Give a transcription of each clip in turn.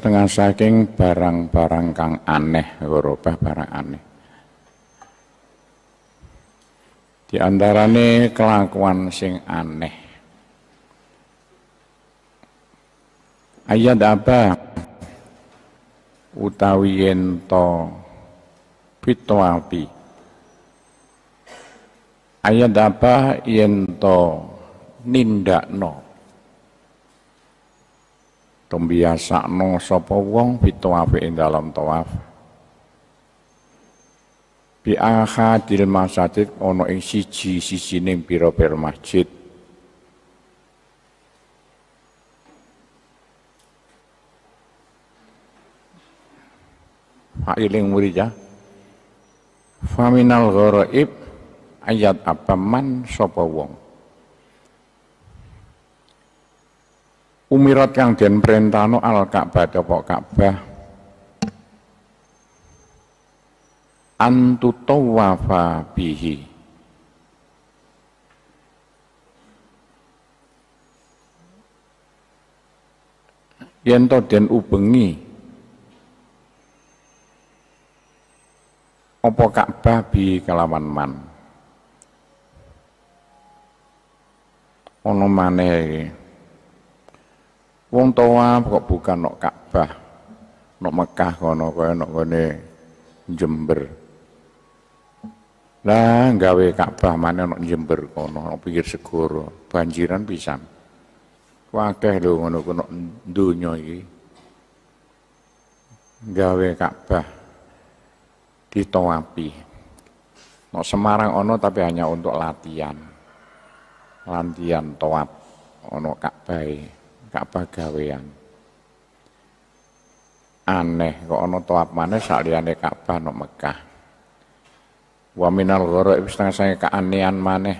setengah saking barang-barang kang aneh, berubah barang aneh. Di antarane kelakuan sing aneh. Ayat apa? Utawi yento Ayat apa yento nindakno tembiasakno sapa wong pito apike dalam tawaf bi ahadil masjid, ana ing siji-sijine pira-pira masjid Fa'iling murija ya. Faminal gharaib ayat apa man sapa wong Umirat kang den prentano al Ka'bah tepok Ka'bah antutawafa bihi yen to den ubengi opo Ka'bah bi kelawan man ono maneh iki Wong tua kok bukan nok Ka'bah, nok Mekah kono kaya nok kene Jember. Lah gawe Ka'bah mana nok Jember kono, nok pikir segoro, banjiran pisang. Wakeh lu ngono kono dunyo iki. Gawe Ka'bah ditowapi. Nok Semarang ono tapi hanya untuk latihan. Latihan towap ono Ka'bah. E gak pagawean. Aneh kok ono toap maneh sak liyane Ka'bah no Mekah. Wa minal gharaib setengah saya keanehan maneh.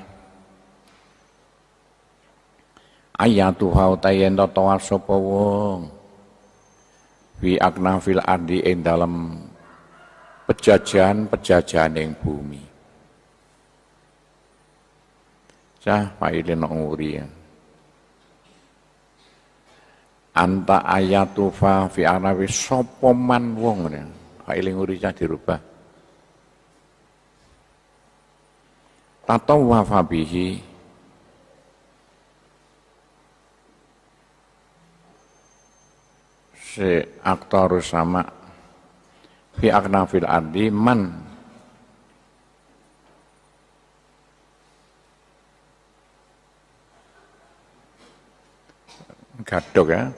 Ayatuha utayen toap sopo wong. Fi fil ardi ing dalem pejajahan-pejajahan yang bumi. Cah, pak ilin nguri ya anta ayatufa fi anawi sapa man wong ngene failing uricah dirubah Tato bihi si aktor sama fi aknafil ardi man gadok ya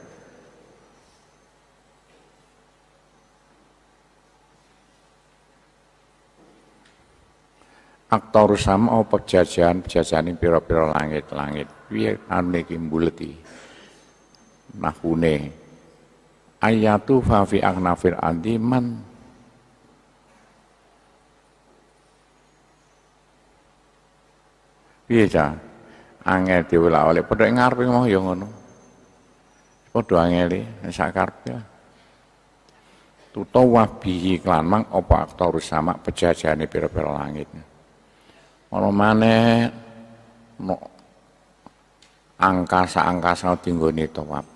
aktor sama oh pejajahan pejajahan ini piro-piro langit-langit biar anu niki mbuleti nahune ayatu fafi aknafir agnafir adiman biar ta angel diwolak oleh padha ngarepe mau ya ngono padha angeli sak karepe tutawah bihi klanmang mang aktor sama pejajane pira-pira langit Ono maneh no angkasa-angkasa tinggone tawaf.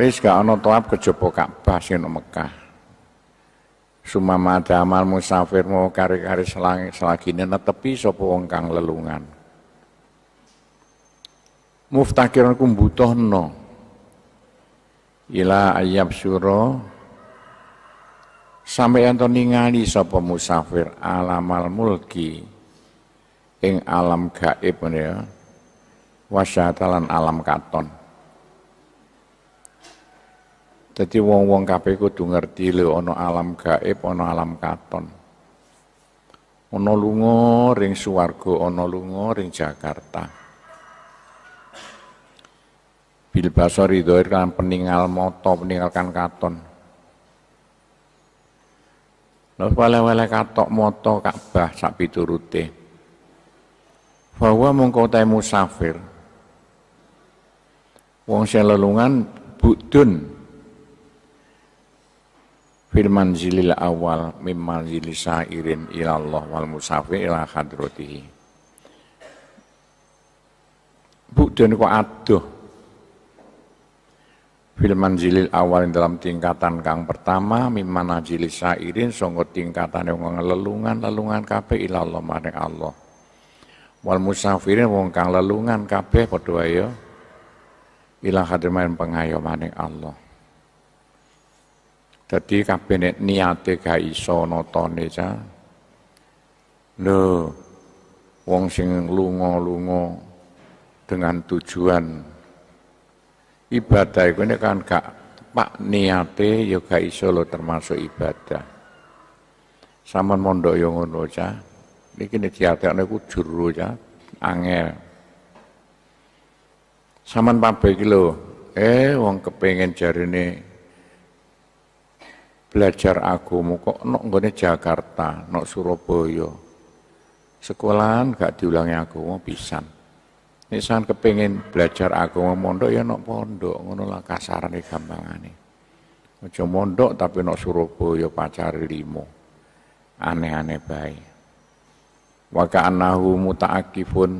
Wis gak ana tawaf kejaba Ka'bah sing Mekah. Sumama damal musafirmu kari-kari selang selagine tetapi sapa wong kang lelungan. Muftakirun butuh no, ila ayyab syura sampai yang ningali sapa musafir alamal mulki ing alam gaib ya wasyatalan alam katon jadi wong-wong kabeh kudu ngerti lho ana alam gaib ono alam katon Ono lunga ring swarga ono lunga ring Jakarta bil basari dhoir kan peningal mata peningalkan katon Lalu wala-wala katok moto Ka'bah sapi turute. Bahwa mengkotai musafir. Wong lelungan budun. Firman zilil awal mimman zilil sairin ilallah wal musafir ila khadrotihi. Budun kok aduh Fil manjilil awal dalam tingkatan kang pertama mimman jilis sairin sangka tingkatan wong lelungan lelungan kabeh ilallah maring Allah. Wal musafirin wong kang lelungan padua padha wae ya. hadirman hadirin maring Allah. Tadi kape nek niate ga iso notone ca. lo wong sing lungo lungo dengan tujuan ibadah iku ini kan gak pak niate ya gak iso lo termasuk ibadah Sama mondok yo ya ngono cah niki nek diatekne ku jero angel Sama pabrik iki lho eh wong jari jarine belajar agama kok nok nggone Jakarta nok Surabaya sekolahan gak diulangi agama pisan Nek sampean kepengin belajar agama mondok ya nok pondok, ngono lah kasarane gampangane. Aja mondok tapi nok Surabaya pacar limo. Aneh-aneh bae. Wa ka'annahu muta'akifun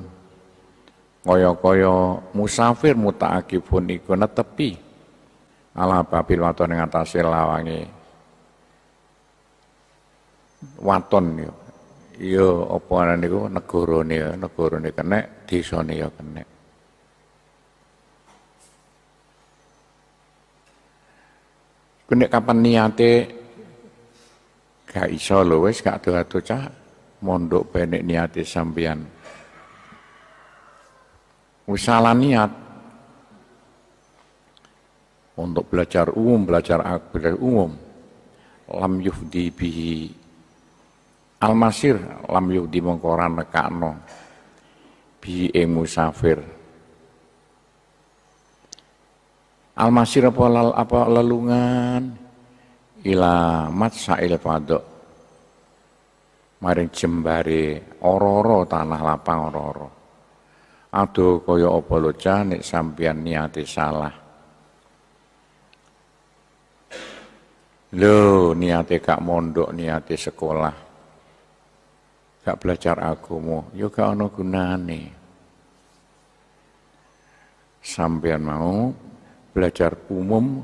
kaya-kaya musafir muta'akifun iku netepi ala babil waton ing atase lawange waton yo ya. Iyo apa ana niku negarane ya negarane kenek desane ya kenek kene kapan niate gak iso lho wis gak ado-ado cah mondok benek niate sampeyan Wis salah niat untuk belajar umum, belajar akbar umum lam yufdi bihi Almasir masir lam yuk dimengkora nekakno bi ing musafir. Al-Masir apa, lal, apa lelungan ila sa'il padok maring jembare ororo tanah lapang ororo. Aduh koyo apa lo nek niate salah. Lho niate kak mondok niate sekolah gak belajar agama, ya yo gak ono gunane. Sampean mau belajar umum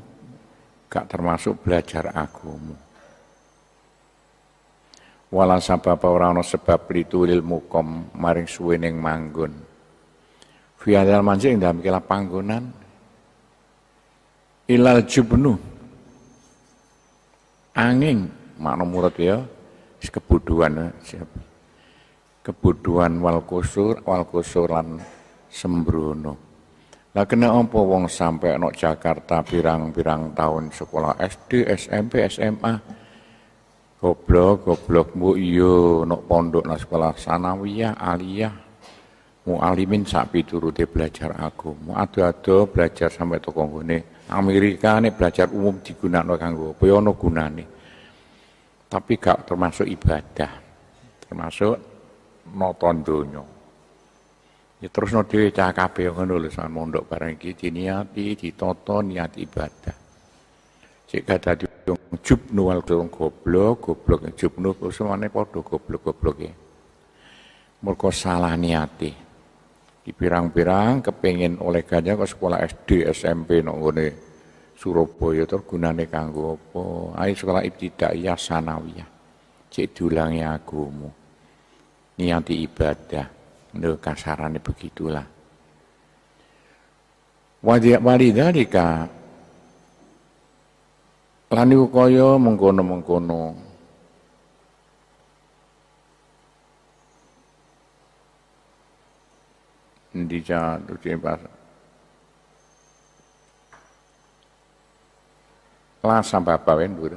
gak termasuk belajar agama. Wala sabab ora ono sebab litulil mukom maring suwening manggun. Fiadal mancing dalam kila panggonan ilal jubnu angin makna murid ya kebuduhan eh, siapa kebuduhan wal kusur wal kusuran sembrono. Lah kena apa wong sampai anak Jakarta pirang-pirang tahun sekolah SD, SMP, SMA. Goblok, goblok mu iyo nok pondok nak sekolah sanawiyah, aliyah. Mu alimin sapi turuti belajar aku. Mu Ado-ado belajar sampai toko gune Amerika nih belajar umum digunakan kanggo gue, boyono ya ana gunane. Tapi gak termasuk ibadah. Termasuk noton dunyo. Ya terus no dhewe cah yang ngono lho sama mondok bareng iki diniati, ditata niat ibadah. Cik kata di jubnu wal kelong goblok, goblok jubnu semane podo goblok ya. Mergo salah niati. Di pirang kepengen oleh gajah ke sekolah SD, SMP nang Surabaya tergunane kanggo apa? Ayo sekolah ibtidaiyah sanawiyah. Cek diulangi agama niati ibadah. Itu kasarannya begitulah. Wajib dari kah? Lani ukoyo mengkono-mengkono jalan tuci pas Lah bapak wendur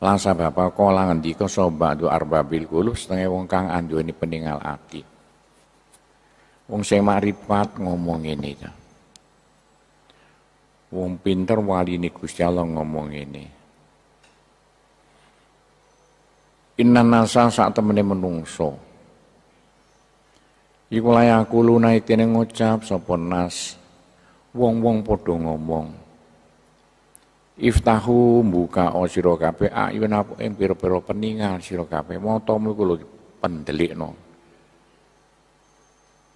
Lasa bapa kala ngendika sapa du arbabil gulu setengah wong kang ini peninggal ati. Wong sing makrifat ngomong ini, ta. Wong pinter wali Gusti Allah ngomong ini. Inna nasa sak temene menungso. Iku layak lunai tene ngucap sapa nas. Wong-wong padha ngomong. Iftahu buka o oh kape a ah, ayun apa nah, ing pira-pira peningal sira kabeh matamu iku lho pendelikno.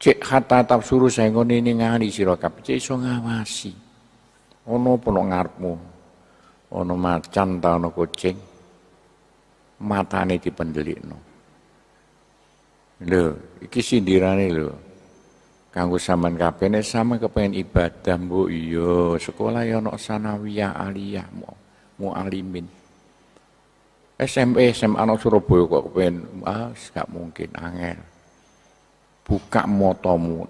Cek saya tafsuru ini ningali siro kabeh cek iso ngawasi. ono apa nang ono Ana macan ta no kucing. Matane no, Lho, iki sindirane lho kanggo sampean kabeh nek sampean kepengin ibadah mbok iya sekolah ya ono sanawiyah aliyah mu, mu alimin SMP SMA ono Surabaya kok kepengin ah gak mungkin angel buka motomu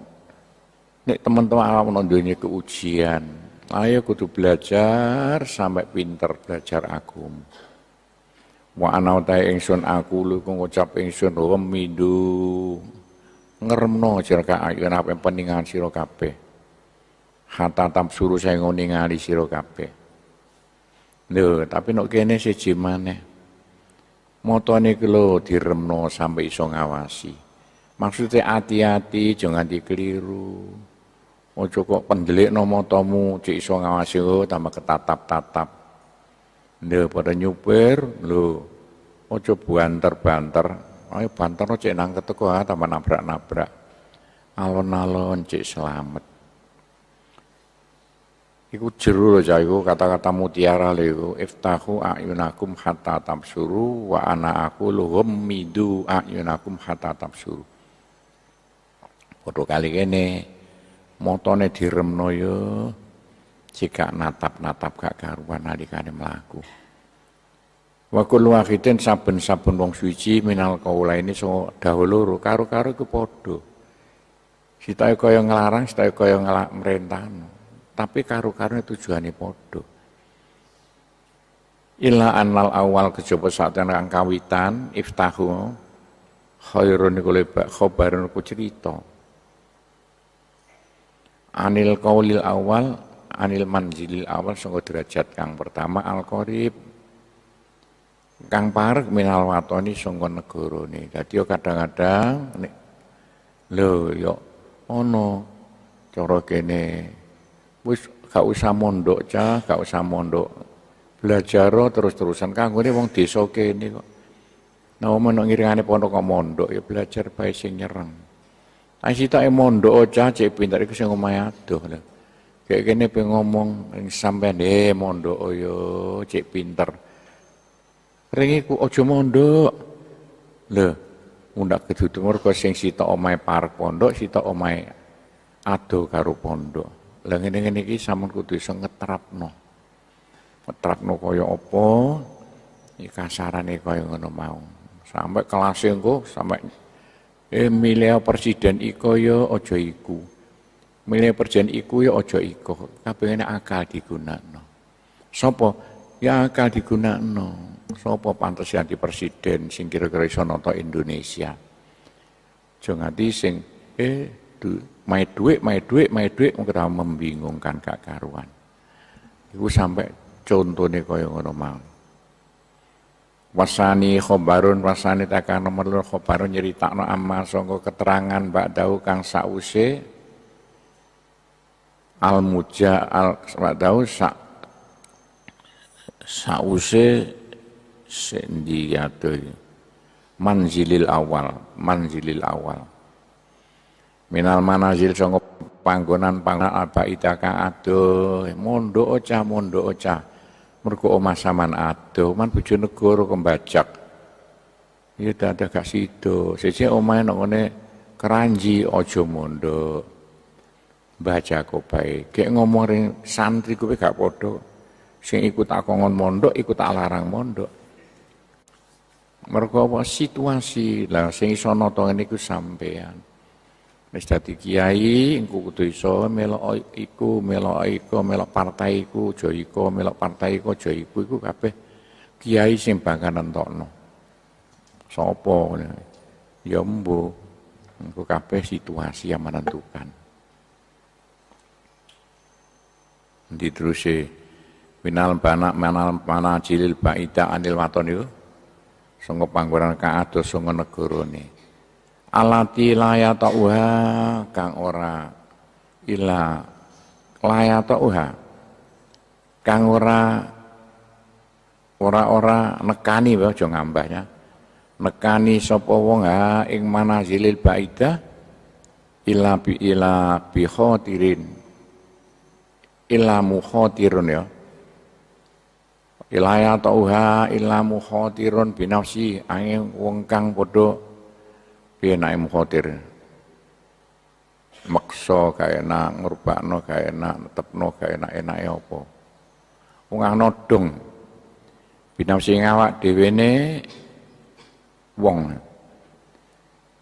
nek teman-teman ono dunia keujian ayo kudu belajar sampai pinter belajar agama wa ana utahe ingsun aku lu ngucap ingsun midu ngeremno sira kenapa apa peningan sira kabeh tam suruh saya ningali sira kabeh lho tapi nek kene siji maneh motone ki lho diremno sampai iso ngawasi maksudnya hati-hati jangan dikeliru ojo kok pendelikno mu cek iso ngawasi lo oh, tambah ketatap-tatap Nde pada nyupir lho ojo banter-banter Ayo banter cek nang ketuku ha, tambah nabrak-nabrak. Alon-alon cek selamat. Iku jeru lo cah iku kata-kata mutiara lo iku iftahu ayunakum hatta tamsuru wa ana aku luhum midu ayunakum hatta tamsuru. Foto kali kene motone diremno yo jika natap-natap gak karuan adik-adik melakukan. Wa kullu wahidin saben-saben wong suci minal kaula ini so dahulu karu ke karo iku padha. Sitae kaya ngelarang, sitae kaya ngelak merintahno. Tapi karo-karo tujuane padha. Ilah anal awal kejaba saat kang kawitan iftahu khairun iku lebak khabarun ku cerita. Anil kaulil awal anil manzilil awal sangka derajat kang pertama al-qarib Kang Par minal watoni sangka negara ne. Dadi kadang-kadang nih lo yo ono cara kene wis gak usah mondok cah, gak usah mondok. Belajar terus-terusan kanggone wong desa kene kok. Nah, omong nang ngiringane pondok kok mondok ya belajar bae sing nyereng. Ayo sitoke mondok cah cek pintar iku sing omahe adoh lho. Kayak kene pe ngomong sampean eh mondok oh, yo cek pinter ringiku ojo mondok. le, undak kedudu mergo sing sitok omai parek pondok, sita omai ado karo pondok. Lah ngene-ngene iki samun kudu iso ngetrapno. Ngetrapno kaya apa? Iki kasarane kaya ngono mau. Sampai kelas engko sampai eh milih presiden iko ya aja iku. Milih presiden iku ya aja iko. Kabeh akal digunakno. Sopo? Ya akal digunakno. Sopo pantas yang di presiden sing kira-kira iso Indonesia. jangan sing eh du, mai duit, mai duit, mai duit kira membingungkan Kak karuan. Iku sampai contohnya kaya ngono mau. Wasani khobarun wasani takkan nomor lur khobarun no amal songo keterangan Mbak Dau kang sause al muja al Mbak Dau Sa sause sendiyatul manzilil awal manzilil awal minal manazil songo panggonan panggonan apa itaka aduh mondo oca mondo oca merku omah saman aduh man bojo negara kembajak ya ada gak sido siji omah yang ngene keranji ojo mondo baca baik ke ngomongin santri kowe gak bodoh sing ikut akongon mondo ikut alarang mondo Mergo apa situasi lah sing iso nata niku sampean. Wis dadi kiai engko kudu iso melok iku, melok iku, melok partai iku, aja iku, melok partai iku, aja iku iku kabeh kiai sing bakal nentokno. Sapa ngene. Ya mbok. Engko kabeh situasi yang menentukan. sih, minal banak manal manajilil baida anil waton itu Sungguh sangka panggonan sungguh sungguh negarane alati layata uha kang ora ila layata uha kang ora ora-ora nekani wae aja ngambahnya nekani sapa wong ha ing manazilil baida ila bi ila bi khatirin ila mukhatirun ya Ilaya tauha ilamu khotirun binafsi angin wong kang padha piye nae mukhatir. Meksa kae enak, no kaya enak, no kae enak ya apa. Wong anodong. Binafsi ngawak diwene wong.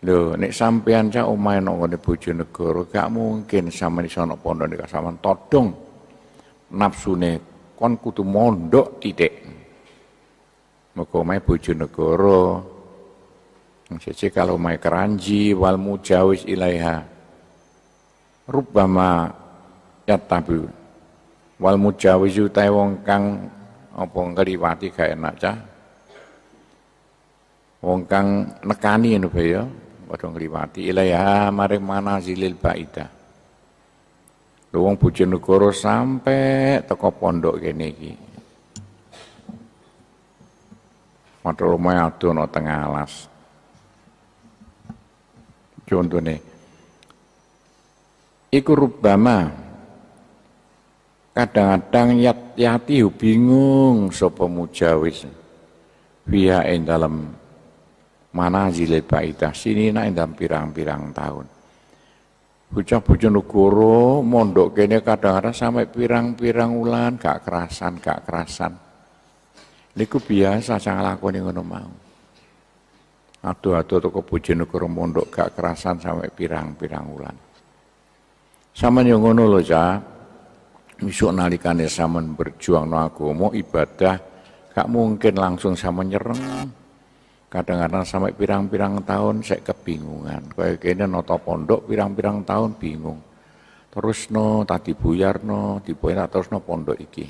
Lho, nek sampean cak omahe nang ngene Bojonegoro, gak mungkin sampean iso ana pondok nek sampean todong nafsune kon kudu mondok titik. mai bojo negara. Siji kalau mai Keranji wal mujawis ilaiha. Rubbama yatabu. Wal mujawis utai wong kang apa ngliwati gak enak cah. Wong kang nekani ngono ya, padha ngliwati ilaiha maring zilil baidah. Luwung Bojonegoro sampai teko pondok kene iki. Mata omahe adu ana tengah alas. Contone iku rubama kadang-kadang yat yati bingung sapa mujawis biha dalam mana manazil baidah sini nak dalam pirang-pirang tahun bocah-bocah negara mondok kene kadang-kadang sampai pirang-pirang ulan gak kerasan, gak kerasan. ku biasa sang lakoni ngono mau. Aduh-aduh toko Bojonegoro mondok gak kerasan sampai pirang-pirang ulan Sama yang ngono loh cah Misuk nalikane sama berjuang no agama ibadah gak mungkin langsung sama nyereng kadang-kadang sampai pirang-pirang tahun saya kebingungan. Kayak kene noto pondok pirang-pirang tahun bingung. Terus no tadi buyar no, diboyar terus no pondok iki.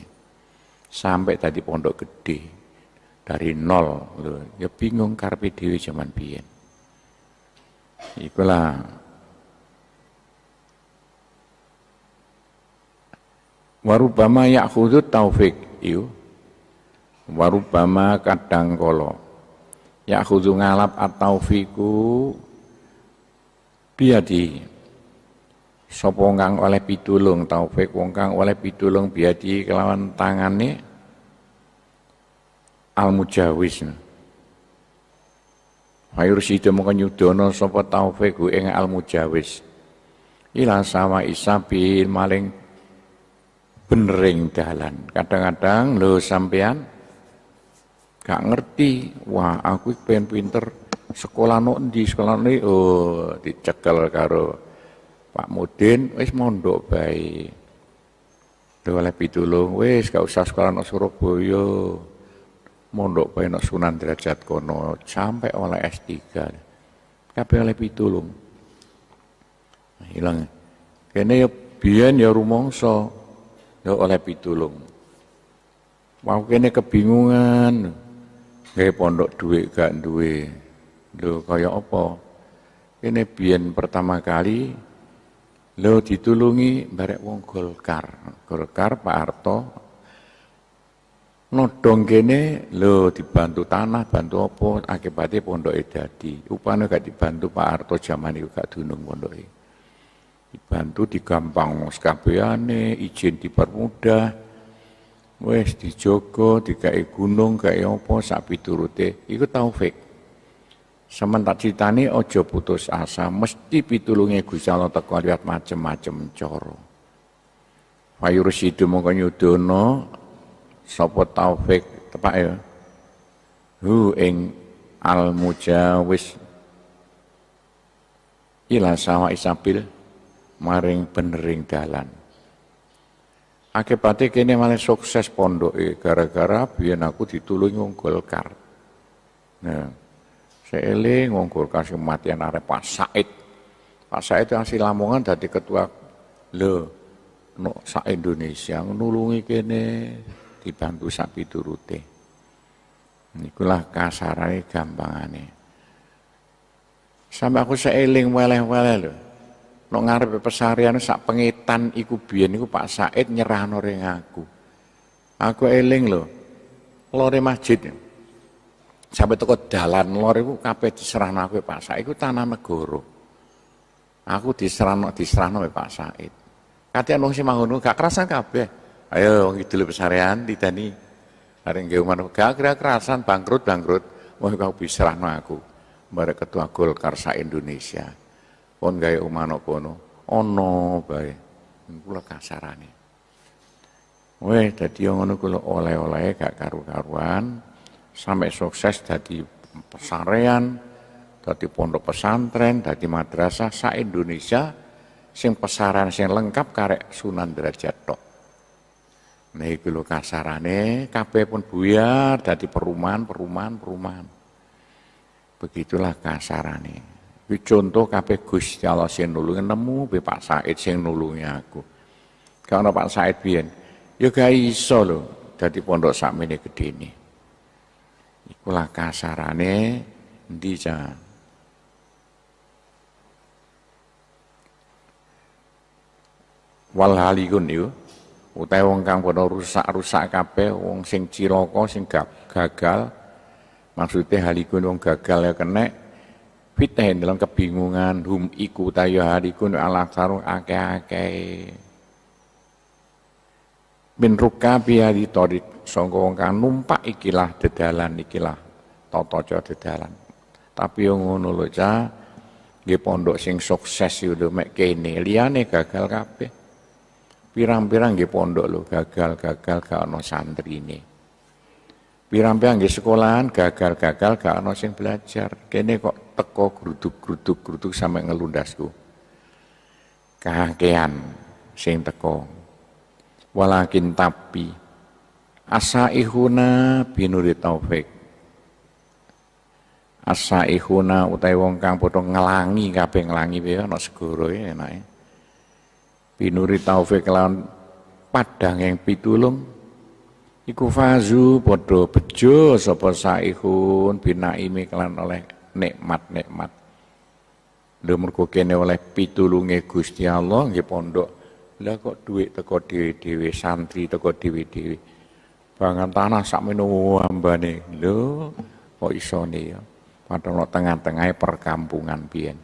Sampai tadi pondok gede dari nol, gitu. ya bingung karpi dewi zaman biyen. Ikulah Warubama yakhudut taufik, iyo. Warubama kadang kolok Ya Ya'khudhu ngalap atau fiku biadi. Sapa oleh pitulung taufik wong oleh pitulung biadi kelawan tangane al-mujawiz. Fayur sida mongko nyudono sapa taufik ing al-mujawiz. Ila sama isabil maling benering dalan. Kadang-kadang lho sampean gak ngerti wah aku pengen pinter sekolah no di sekolah ini oh dicekel karo Pak Mudin wis mondok bayi doa lebih dulu, wis gak usah sekolah no Surabaya mondok bayi no Sunan Derajat kono sampai oleh S3 tapi oleh pitulung nah, hilang kene ya biyen ya rumongso, ya oleh pitulung Mau kene kebingungan, Nggih pondok duit gak duwe. lo kaya apa? Ini bian pertama kali lo ditulungi barek wong Golkar. Golkar Pak Arto. nodong kene lo dibantu tanah, bantu apa akibatnya pondok edadi. Upana gak dibantu Pak Arto zaman itu gak dunung pondoke. Dibantu digampang sekabeane, izin dipermudah, wis dijogo dikai gunung gawe apa sapi turute iku taufik Semen tak critani ojo putus asa, mesti pitulungnya Gusti Allah teko lihat macem-macem cara. itu mongko nyudono sopo taufik tepak ya. Hu ing al mujawis ila sawa isabil maring benering dalan. Akibatnya kini malah sukses pondok e, gara-gara biar aku ditulungi wong Golkar. Nah, saya eling wong Golkar sing matian arep Pak Said. Pak Said yang si Lamongan dadi ketua lo no, sa Indonesia nulungi kene dibantu sak piturute. Nikulah kasarane gampangane. Sampai aku seeling weleh-weleh loh. Nok ngarepe pesarian sak pengetan iku biyen iku Pak Said nyerahno ring aku. Aku eling lho. Lore masjid. Sampai toko dalan lor iku kabeh diserahno aku ya Pak Said iku tanah negara. Aku diserahno diserahno ya Pak Said. katanya wong sing mangono gak kerasan kabeh. Ayo wong kidul pesarian ditani. hari nggih manuk gak kerasan bangkrut bangkrut. Wong kau diserahno aku. Barek Ketua Golkar sa Indonesia kon gawe umano kono ono bae kula kasarane weh dadi ngono kula oleh-oleh gak karu-karuan sampai sukses dadi pesarean dadi pondok pesantren dadi madrasah sa Indonesia sing pesaran sing lengkap karek Sunan Derajat tok Nah, itu lo kasarane, kape pun buyar, jadi perumahan, perumahan, perumahan. Begitulah kasarane. Contoh kabeh Gusti Allah sing nulungi nemu be Pak Said sing nulungi aku. Karena Pak Said biyen ya gak iso lho dadi pondok sakmene gede Iku ikulah kasarane endi jan. Wal halikun yo utawa wong kang padha rusak-rusak kabeh wong sing cilaka sing gagal maksudnya halikun wong gagal ya kenek fitnah dalam kebingungan hum iku tayo ya harikun ala sarung ake ake, bin ruka di torik songkong kan numpak ikilah dedalan ikilah tataca dedalan tapi yang ngono lho cah pondok sing sukses yo mek kene liane gagal kabeh pirang-pirang di pondok lo gagal-gagal gak ono nih pirang-pirang di sekolahan gagal-gagal gak ada yang belajar. Kene kok teko geruduk-geruduk gruduk sampai ngelundasku. kehakean sing teko. Walakin tapi asa pinuri binuri taufik. ihuna utai wong kang potong ngelangi kape ngelangi be ana segoro e naik Binuri taufik lawan padang yang pitulung Iku fazu podo bejo sapa saihun binaimi kelan oleh nikmat-nikmat. Lho mergo kene oleh pitulunge Gusti Allah nggih pondok. Lah kok duit teko dhewe-dhewe, santri teko dhewe-dhewe. Bangan tanah sakmene ambane. Lho kok isone ya. Padahal tengah tengah perkampungan biyen.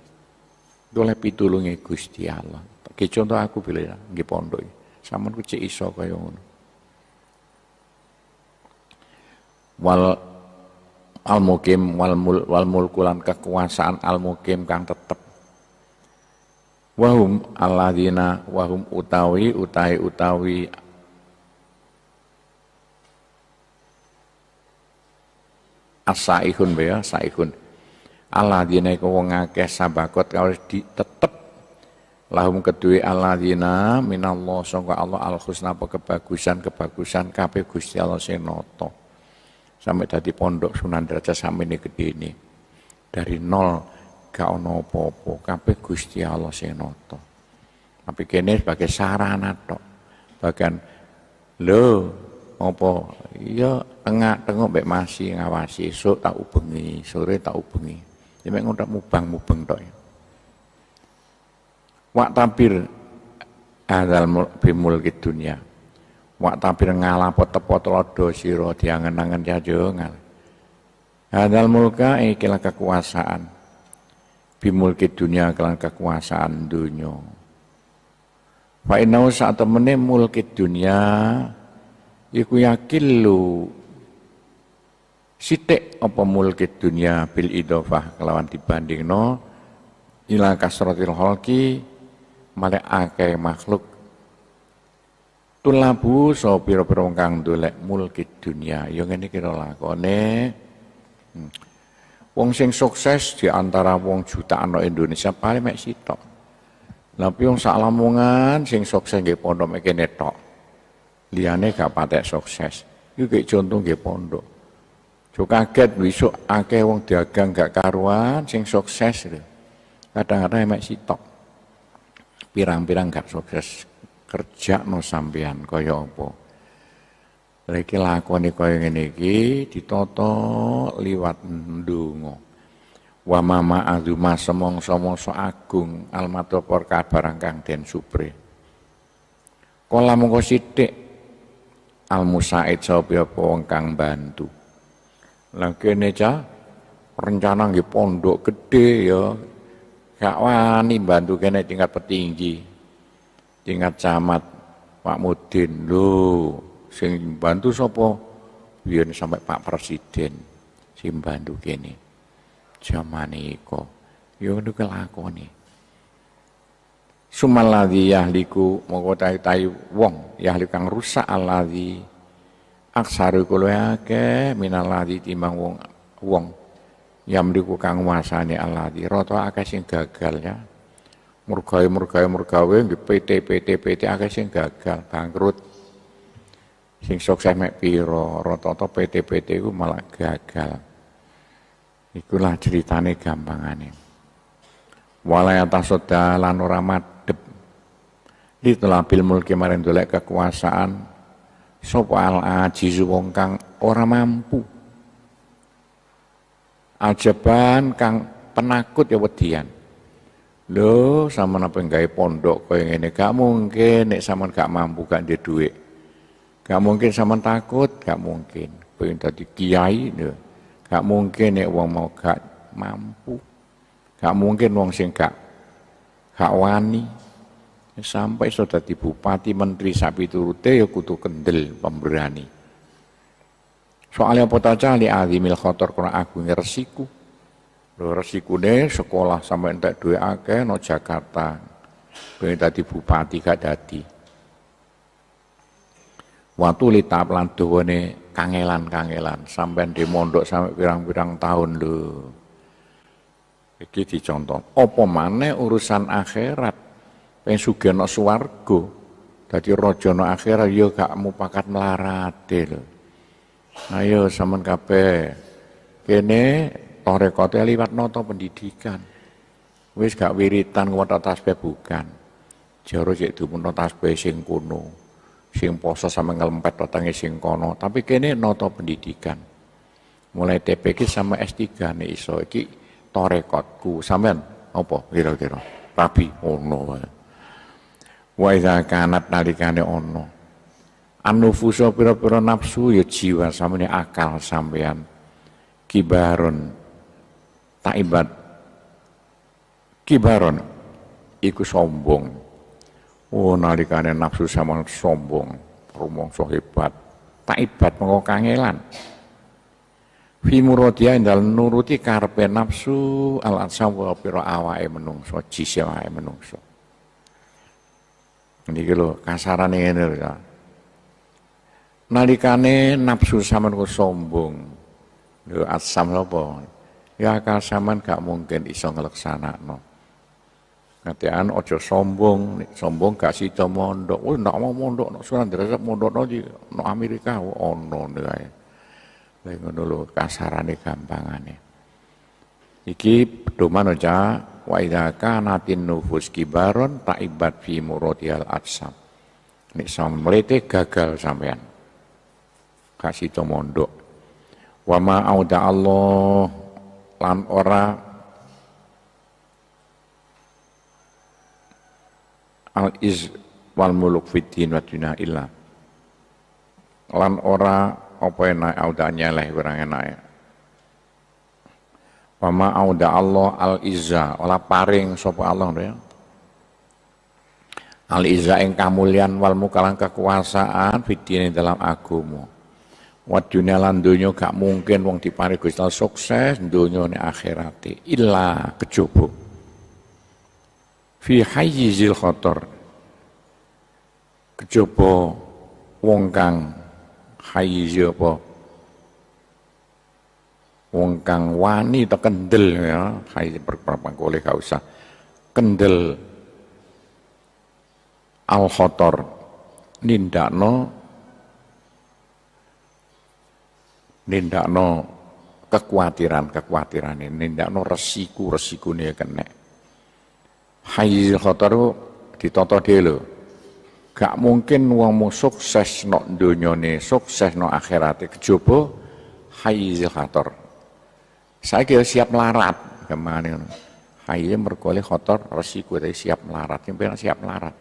oleh pitulunge Gusti Allah. Ki contoh aku pilih nggih pondok. sama ku cek iso kaya ngono. wal al mukim wal mul wal mulkulan kekuasaan al mukim kang tetep wahum alladzina wahum utawi utai utawi asa asaihun be ya saihun alladzina iku wong akeh sabakot di tetep lahum kedue alladzina minallah sangka Allah al husna kebagusan kebagusan kabeh Gusti Allah sing nata sampai tadi pondok Sunan Derajat sampai ini gede ini dari nol gak ono popo kape Gusti Allah sing noto tapi kene sebagai sarana tok bagian lo apa iya tengah tengok mbek masih ngawasi so tak ubengi sore tak ubengi ya mek ngono mubang mubeng tok ya wak tabir adal bimul dunia Wak tabir ngalapot tepot lodo siro diangen-angen jajungal. Hadal mulka ikilah eh, kekuasaan. Bimulki dunia kelan kekuasaan dunia. Fa saat temene mulki dunia iku yakin lu sitik apa mulki dunia bil idofah kelawan no, ila kasratil holki malek akeh makhluk Tulabu so piro piro kang dolek mulki dunia. Yo ini kira lakone. Hmm. Wong sing sukses di antara wong jutaan no Indonesia paling mek sitok. Tapi wong sak Lamongan sing sukses nggih pondok mek kene tok. Liyane gak patek sukses. Iku kayak contoh nggih pondok. Jo kaget besok akeh wong dagang gak karuan sing sukses lho. Kadang-kadang emek sitok. Pirang-pirang gak sukses kerja sampean kaya apa. Lagi lakoni kaya ngene iki ditoto liwat ndonga. Wa mama azuma semongso-mongso agung almatopor kabarang kang den supre. Kala mengko sithik al musaid sapa apa wong kang bantu. Lah kene cah rencana nggih pondok gede ya gak wani bantu kene tingkat petinggi ingat camat Pak Mudin lho sing bantu sopo biyen sampai Pak Presiden sing bantu kene jamane iku yo ya ngono kelakone sumaladhi yahliku mongko tai wong yahli kang rusak aladi aksaru kula minaladi timang wong wong wong yamriku kang wasani aladi roto akeh sing gagal ya murgawe murgawe murgawe nggih PT PT PT akeh sing gagal bangkrut sing sukses mek pira rata-rata PT PT iku malah gagal ikulah ceritane gampangane walaya tasoda lan ora madhep ditelah bil mulki maring dolek kekuasaan sapa al ajiz wong kang ora mampu ajaban kang penakut ya wedian Loh, sama napa gawe pondok yang ini Gak mungkin nek sampean gak mampu gak ndek duit Gak mungkin sama takut, gak mungkin. Pengen tadi kiai lho. Gak mungkin nek wong mau gak mampu. Gak mungkin uang sing gak gak wani. Ya sampai iso dadi bupati, menteri sapi turute ya kutu kendel pemberani. Soalnya apa tajali azimil khotor kena agungnya resiku. Lho resikune sekolah sampai entek duwe akeh no Jakarta. Pengen tadi bupati gak dadi. Watu litap lan dawane kangelan-kangelan sampai di mondok sampai pirang-pirang tahun lho. Iki dicontoh. Apa maneh urusan akhirat? Pengen sugeno no swarga. Dadi raja no akhirat ya gak mupakat melarat Ayo sampean kabeh kene torekote liwat noto pendidikan. Wis gak wiritan kuwata tasbih bukan. Jaro cek dumono tasbih sing kuno, sing poso sama ngelempet otange sing kono, tapi kene noto pendidikan. Mulai TPK sama S3 ne iso iki torekotku sampean apa kira-kira? Rabi ono oh, wae. Wa idza kanat nalikane ono. Anufuso pira-pira nafsu ya jiwa sampeyan akal sampean kibarun taibat kibaron iku sombong oh nalikane nafsu sama sombong so hebat taibat mengko kangelan fi muradiya indal nuruti karpe nafsu alat ansawa pira awake menungso jise awae menungso Ini lho kasarane ini ya. nalikane nafsu sama sombong asam sapa ya akal sampean gak mungkin iso ngelaksanakno. Ngatian ojo sombong, sombong gak sida mondok. Oh nak mau mondok, nek terasa mondok Noji, di no Amerika oh, ono oh, kae. Lah ngono lho kasarane gampangane. Iki pedoman aja wa baron natin nufus kibaron ibad fi muradiyal atsam. Nek gagal sampean. Kasih to mondok. Wa auda Allah lan ora al iz wal muluk fitin wa dunia illa lan ora apa enak auda nyeleh kurang enak Wama auda Allah al izza ola paring sapa Allah ya. Al izza ing kamulyan wal mukalang kekuasaan fitin dalam agumu. Wadunya lan dunyo gak mungkin wong dipari Gusti sukses dunia ini akhirat illa kecubu Fi hayyizil khotor kecubu wong kang hayyiz apa? Wong kang wani kendel ya, hayyiz boleh gak usah. Kendel al khotor nindakno nindakno kekhawatiran-kekhawatiran ini, nindakno resiko-resiko ini kena. Hayizil khotaru ditoto dulu. Gak mungkin wong sukses no dunyone, sukses no akhirate kejaba hayizil khotor. Saya kira siap melarat kemana Hayizil mergole khotor resiko tadi siap melarat, yang siap melarat.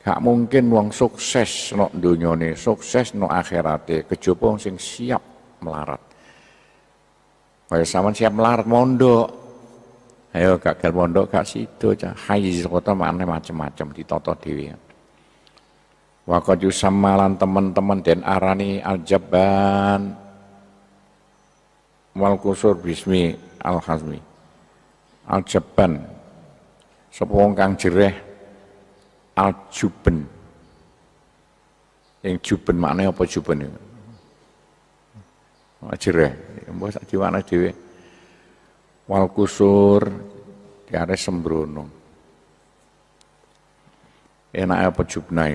Gak mungkin uang sukses no dunyone, sukses no akhirate, kejaba sing siap melarat. Kaya sampean siap melarat mondok. Ayo gak gel mondok gak aja, Hai di kota mana macam-macam ditoto dhewe. Wa qad yusammalan teman-teman den arani aljaban wal kusur bismi al hazmi. Aljaban sapa kang jereh aljuben. Yang juben maknanya apa juben itu? jereh mbok sak diwana dhewe wal kusur diare sembrono enak apa jubnai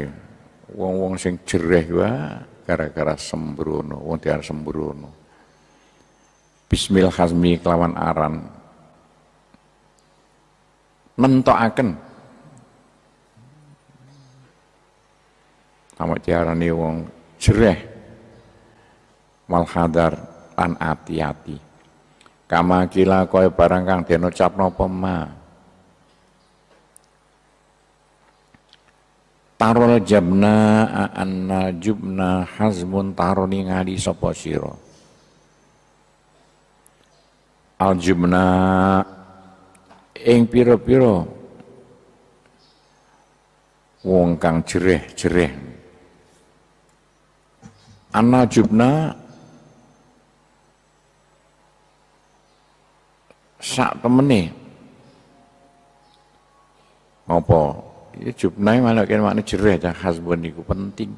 wong-wong sing jereh wa ah, gara-gara sembrono wong diare sembrono bismil khazmi kelawan aran nentokaken sama diarani wong jereh Walhadar hadar lan ati-ati kama kila koe barang kang den ucapno pema tarol jabna anna jubna hazmun taroni ngali sapa sira al jubna ing pira-pira wong kang jereh-jereh anna jubna sak temene. Apa? Ya jubnai malah kene makne jereh cah hasbun niku penting.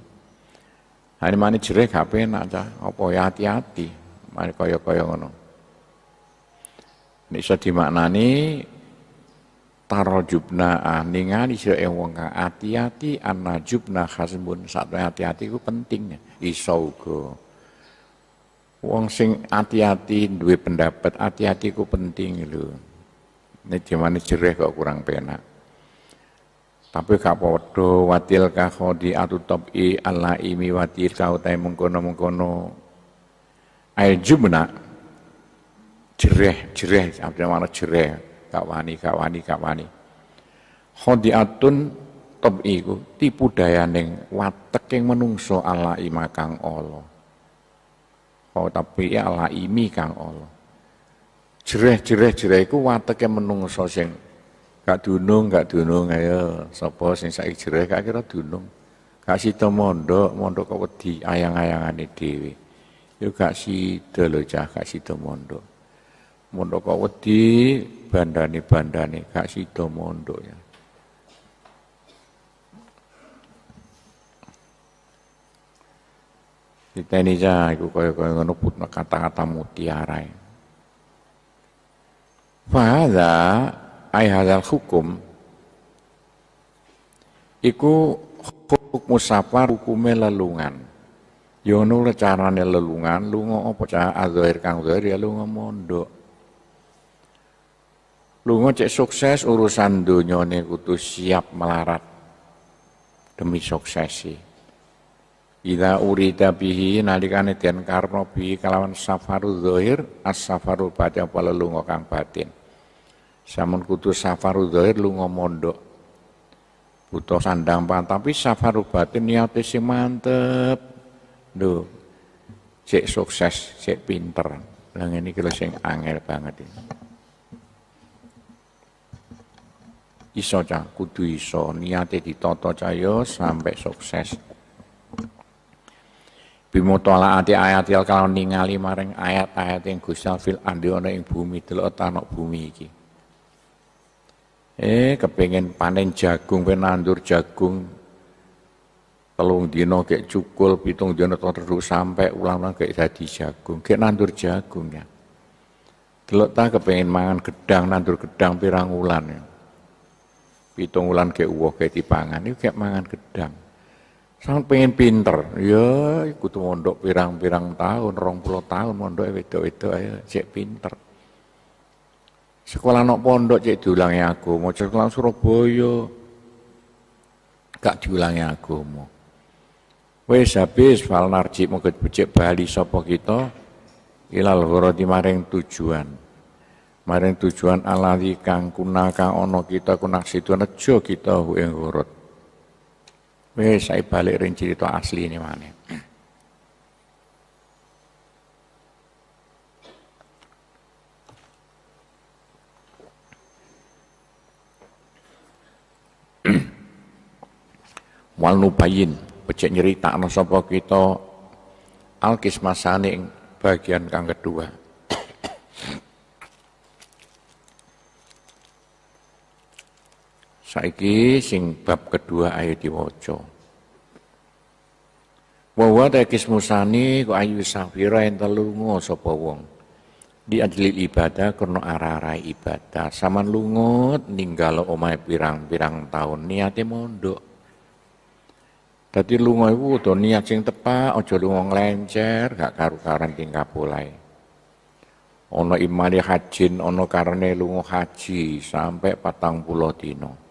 Hari mana jereh gak penak cah. Apa ya hati-hati. Mari kaya-kaya ngono. Nek iso dimaknani taro jubna ah, isi yang wong hati-hati ana jubna hasbun sak hati-hati itu penting. Ya. Iso go Wong sing hati-hati duwe pendapat, hati-hati ku penting lho. Ini cuman jereh kok kurang penak. Tapi gak podo watil kahodi atu topi ala imi watil kau tay mengkono mengkono. Air jumna jereh jereh apa mana jereh gak wani gak wani gak wani. Khodi atun topi ku tipu daya neng watek yang menungso ala imakang Allah apa tapi ya Allah imi kang Allah jereh-jereh jereh iku wateke menungso sing gak dunung gak dunung ayo sapa sing saiki jereh gak kira dunung gak sida mondok mondok kok wedi ayang-ayangane dhewe yo gak sida lho cah gak sida mondok mondok kok wedi bandane-bandane gak sida mondok ya diteni cah iku kaya-kaya ngono putna kata-kata mutiara Fahadha ay hadal hukum iku hukum musafar hukume lelungan yono ya le carane lelungan lunga apa cah azhir kang zahir ya lunga mondok lunga cek sukses urusan donyane kudu siap melarat demi suksesi Ida urida bihi nalikane den karno bi kalawan safaru zahir as safaru pada pala lunga kang batin. Samun kudu safaru zahir lunga mondok. Butuh sandang pan tapi safaru batin niate sing mantep. Lho. Cek sukses, cek pinter. Lah ngene iki sing angel banget ini. Iso cah kudu iso niate ditata cah sampai sukses bimutola ati ayat il kalau ningali maring ayat-ayat yang gusal fil andi ana ing bumi delok tanok bumi iki. Eh kepengen panen jagung penandur jagung telung dino kayak cukul pitung dino terus sampai ulang-ulang tadi jadi jagung kayak nandur jagung ya. Delok tak kepengen mangan gedang nandur gedang pirang ulan ya. Pitung ulan kayak uoh kayak dipangan itu kayak mangan gedang sangat pengen pinter, ya ikut mondok pirang-pirang tahun, rong puluh tahun mondok itu itu ayo cek pinter. Sekolah nok pondok cek diulangi aku, mau sekolah Surabaya, gak diulangi aku mau. Wes habis fal narji moga becik bali sopo kita ilal di maring tujuan. Maring tujuan alali kang kuna kang ono kita kunak situ nejo kita hueng ghurut. Wis saya balik ring cerita asli ini mana. Wal nubayin nyerita nyeritakno sapa kita Alkismasaning bagian kang kedua. Saiki sing bab kedua ayo diwoco. Wawa tekis musani ku ayu safira yang telungo sopo wong. Di ajli ibadah kerno arah-arah ibadah. Saman lungut ninggalo omai pirang-pirang tahun niatnya mondok. Tadi lungo ibu tuh niat sing tepak, ojo lungo ngelencer, gak karu-karan tingkah pulai, ono imali hajin, ono karne lungo haji sampai patang pulau dina.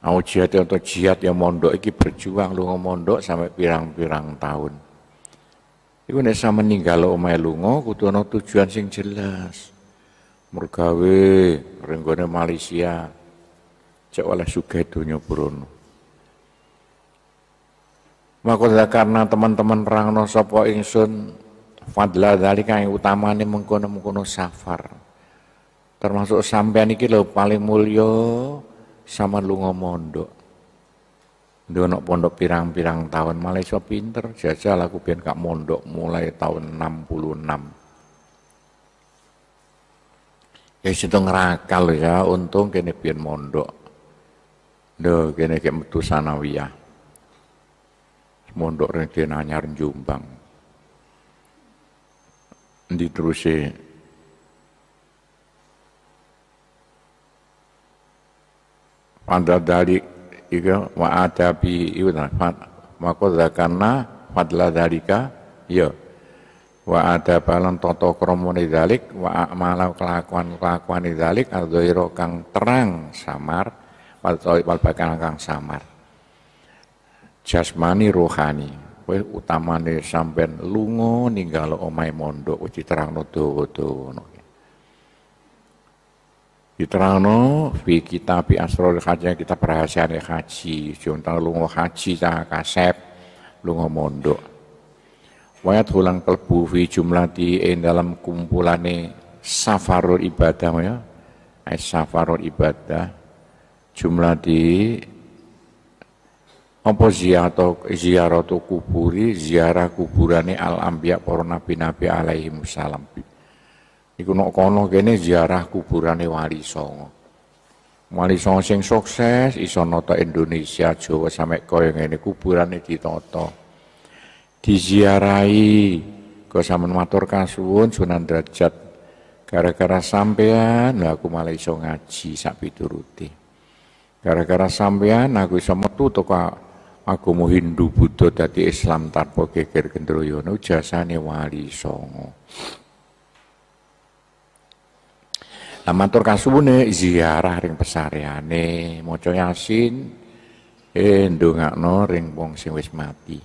Aku jihad untuk jihad yang mondok iki berjuang lunga mondok sampai pirang-pirang tahun. Iku nek sama meninggal omahe lunga kudu ana tujuan sing jelas. Mergawe renggone Malaysia. Cek oleh sugih donya Brono. Maka karena teman-teman no sopo ingsun fadla dalika utama utamane mengkono-mengkono safar. Termasuk sampean iki lho paling mulio sama lu ngomondok. Dia anak pondok pirang-pirang tahun, Malaysia pinter, jajal aku biar kak mondok mulai tahun 66. Ya situ ngerakal ya, untung kini biar mondok. Duh, kini kayak metu sanawiyah. Mondok ini kini anyar jumbang. Diterusin pada dari iku wa adabi iku maka zakarna fadla dalika ya wa adabalan toto kramane dalik wa malau kelakuan-kelakuan dalik aldoiro kang terang samar wal wal kang samar jasmani rohani kowe utamane sampean lunga ninggalo omahe mondok uci terang nutu dawa diterangno bi kita bi asrul haji kita perahasiane haji jontang lunga haji ta kasep lunga mondok wayat hulang kelbu fi di ing eh, dalam kumpulane safarul ibadah ya es eh, safarul ibadah di apa ziarah ziaratu kuburi ziarah kuburane al anbiya para nabi-nabi alaihi wasallam Iku nak kono kene ziarah kuburane Wali Songo. Wali Songo sing sukses iso nata Indonesia Jawa sampe kaya ngene kuburane ditata. Diziarahi kok sampean matur kasuwun Sunan Derajat. Gara-gara sampean lha aku malah iso ngaji sak pituruti. Gara-gara sampean aku iso metu aku mu Hindu Buddha dadi Islam tanpa geger jasa jasane Wali Songo. Mantur kasubune ziarah ring pesareane, maca Yasin, eh ndongakno ring wong sing wis mati.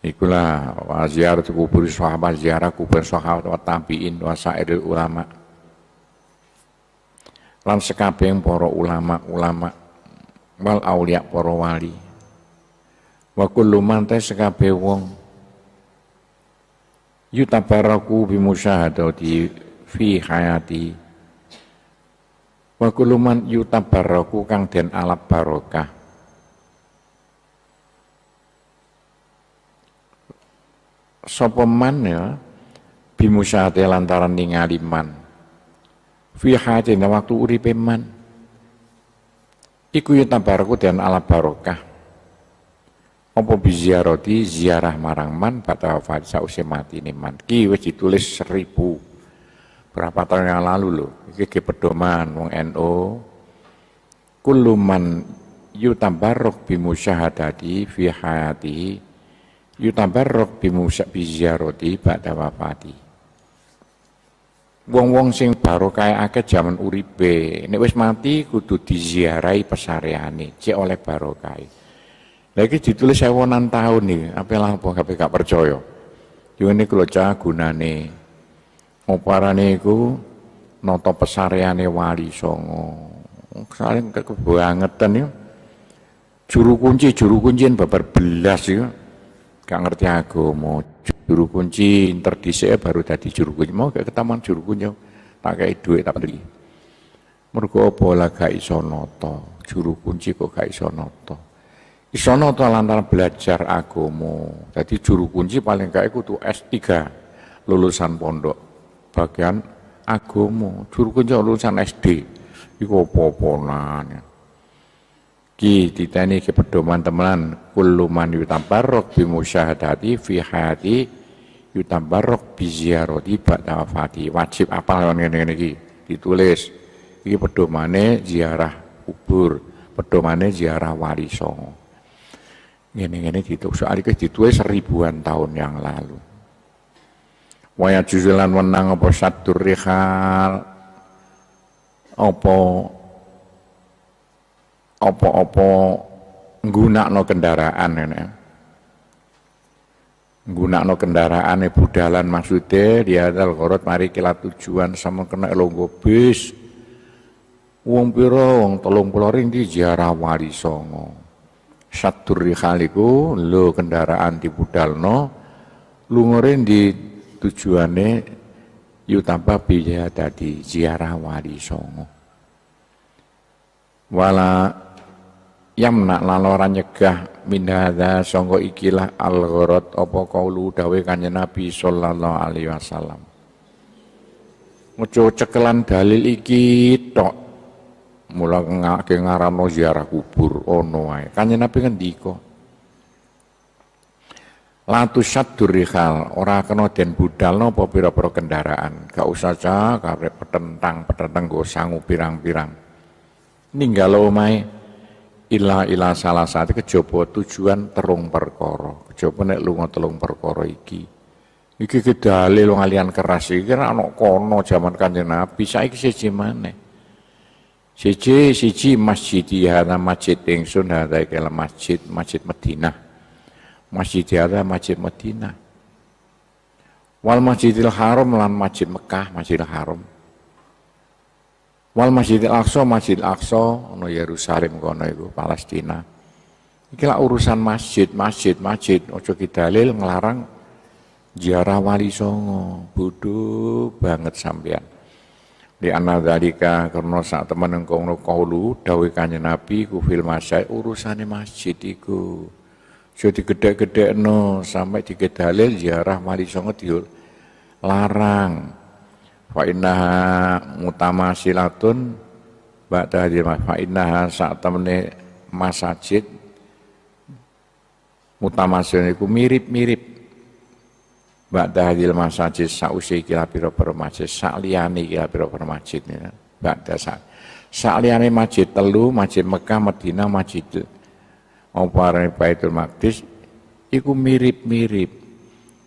Ikulah ziarah kubur sahabat, ziarah kubur sahabat wa tabi'in wa sairil ulama. Lan sekabehing para ulama-ulama wal aulia para wali. Wa kullu man sekabeh wong yutabaraku bimusyahadati fi hayati wa kuluman yutabaraku kang den alap barokah sapa man ya bimusyahate lantaran ningali man fi hayati waktu uripe man iku yutabaraku den alap barokah apa biziarati ziarah marang man pada wafat sausia mati ini man ki ditulis seribu berapa tahun yang lalu loh di pedoman wong no, kuluman yutabarrok bimusyahadati fi hayati yutabarrok bimusyak biziaroti bakda wafati wong-wong sing kaya akeh jaman uribe, nek wis mati kudu diziarai pesareane cek oleh barokah lagi ditulis sewonan tahun nih apalah apa kabeh gak percaya yo ini kalau cah gunane para iku nata pesareane Wali Songo. Saling kebangetan ya. Juru kunci, juru kunci babar belas ya. Gak ngerti agama. Juru kunci interdisi ya baru tadi juru kunci. Mau gak ke taman juru kunci? Ya? Tak kayak duit tak beli. Mergo apa lah gak iso nata. Juru kunci kok gak iso nata. Iso nata lantaran belajar agama. Jadi juru kunci paling gak kudu S3 lulusan pondok bagian agomo Juru kerja lulusan SD. Iku apa-apaan. Ya. Ki ditani ke pedoman teman kuluman yutambarok bimusyahadati fi hati yutambarok biziaroti ba'da wafati. Wajib apa lawan ngene ini iki? Ditulis. Iki pedomane ziarah kubur, pedomane ziarah wariso. ngene ini ditulis, soal iki ditulis ribuan tahun yang lalu. Waya juzulan wenang apa sadur rihal apa apa-apa nggunakno kendaraan ngene. Nggunakno ini budalan maksude diadal korot mari kita tujuan sama kena elonggo bis. Wong pira wong 30 ring di jarah wali songo. Sadur rihaliku lo kendaraan di no lungore di tujuannya yutaba biaya tadi ziarah wali songo. Wala yamna lalora nyegah minhadha Songo ikilah al opo apa kaulu dawe kanjeng Nabi sallallahu alaihi wasallam. Ojo cekelan dalil iki tok mulai ngake ngarano ziarah kubur ono oh, wae. Kanjeng Nabi ngendika Latu syadur rihal, ora kena den budal nopo pira-pira kendaraan. Gak usah ca, kare petentang petentang go sangu pirang-pirang. lo mai ila ila salah satu kejopo tujuan terung perkoro. kejopo nek lungo telung perkoro iki. Iki kedali lo ngalian keras iki kan ana kono zaman Kanjeng Nabi saiki seji mane. Seji, seji masjid ya masjid ingsun hadha masjid masjid Madinah. Masjid Haram, Masjid Medina, Wal Masjidil Haram lan Masjid Mekah, Masjidil Haram. Wal Masjidil Aqsa, Masjid Aqsa ono Yerusalem kono iku Palestina. Iki urusan masjid, masjid, masjid. Ojo dalil ngelarang ziarah wali songo. Bodoh banget sampean. Di anak dalika karena saat teman engkau kaulu dawai kanya Nabi ku film masjid urusannya masjid iku. Jadi gede-gede no sampai tiga dalil ziarah mali songo diul larang. Fa silatun mutamasilatun tadi mas. fa inna saat temen masajid mutama niku mirip-mirip mbak tadi masajid sa'usi kila piro per masjid Sa'liani kila piro per masjid mbak sa' Sa'liani masjid telu, masjid Mekah, Madinah masjid apa arane Baitul Maqdis iku mirip-mirip.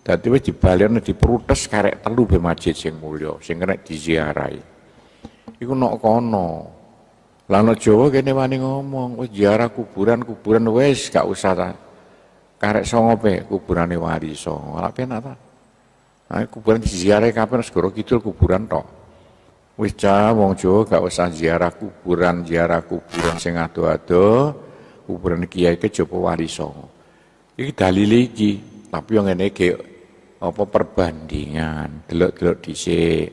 Dadi wis dibalekno diprutes karek telu be masjid sing mulya sing kena diziarahi. Iku nok kono. Lah Jawa kene wani ngomong, wis ziarah kuburan-kuburan wis gak usah ta. Karek songo pe kuburane wari songo. Lah penak ta. Nah, kuburan diziarahi kapan segoro kidul kuburan tok. Wis cah wong Jawa gak usah ziarah kuburan, ziarah kuburan sing ado-ado kuburan kiai ke Jopo wariso. Iki dalil iki, tapi yang ini ke apa perbandingan, delok-delok dhisik.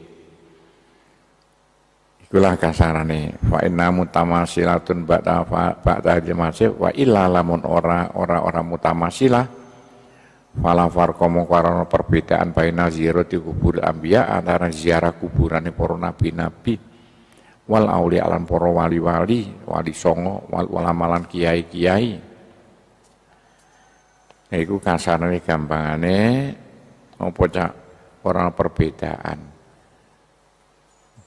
Ikulah kasarane fa inna mutamasilatun ba'da ba'da wa illa lamun ora ora ora mutamasilah Falafar farqa perbedaan baina di kubur ambia antara ziarah kuburane para nabi-nabi wal aulia alam poro wali-wali, wali songo, wal walamalan kiai-kiai. Nah, iku kasarane gampangane apa cak orang perbedaan.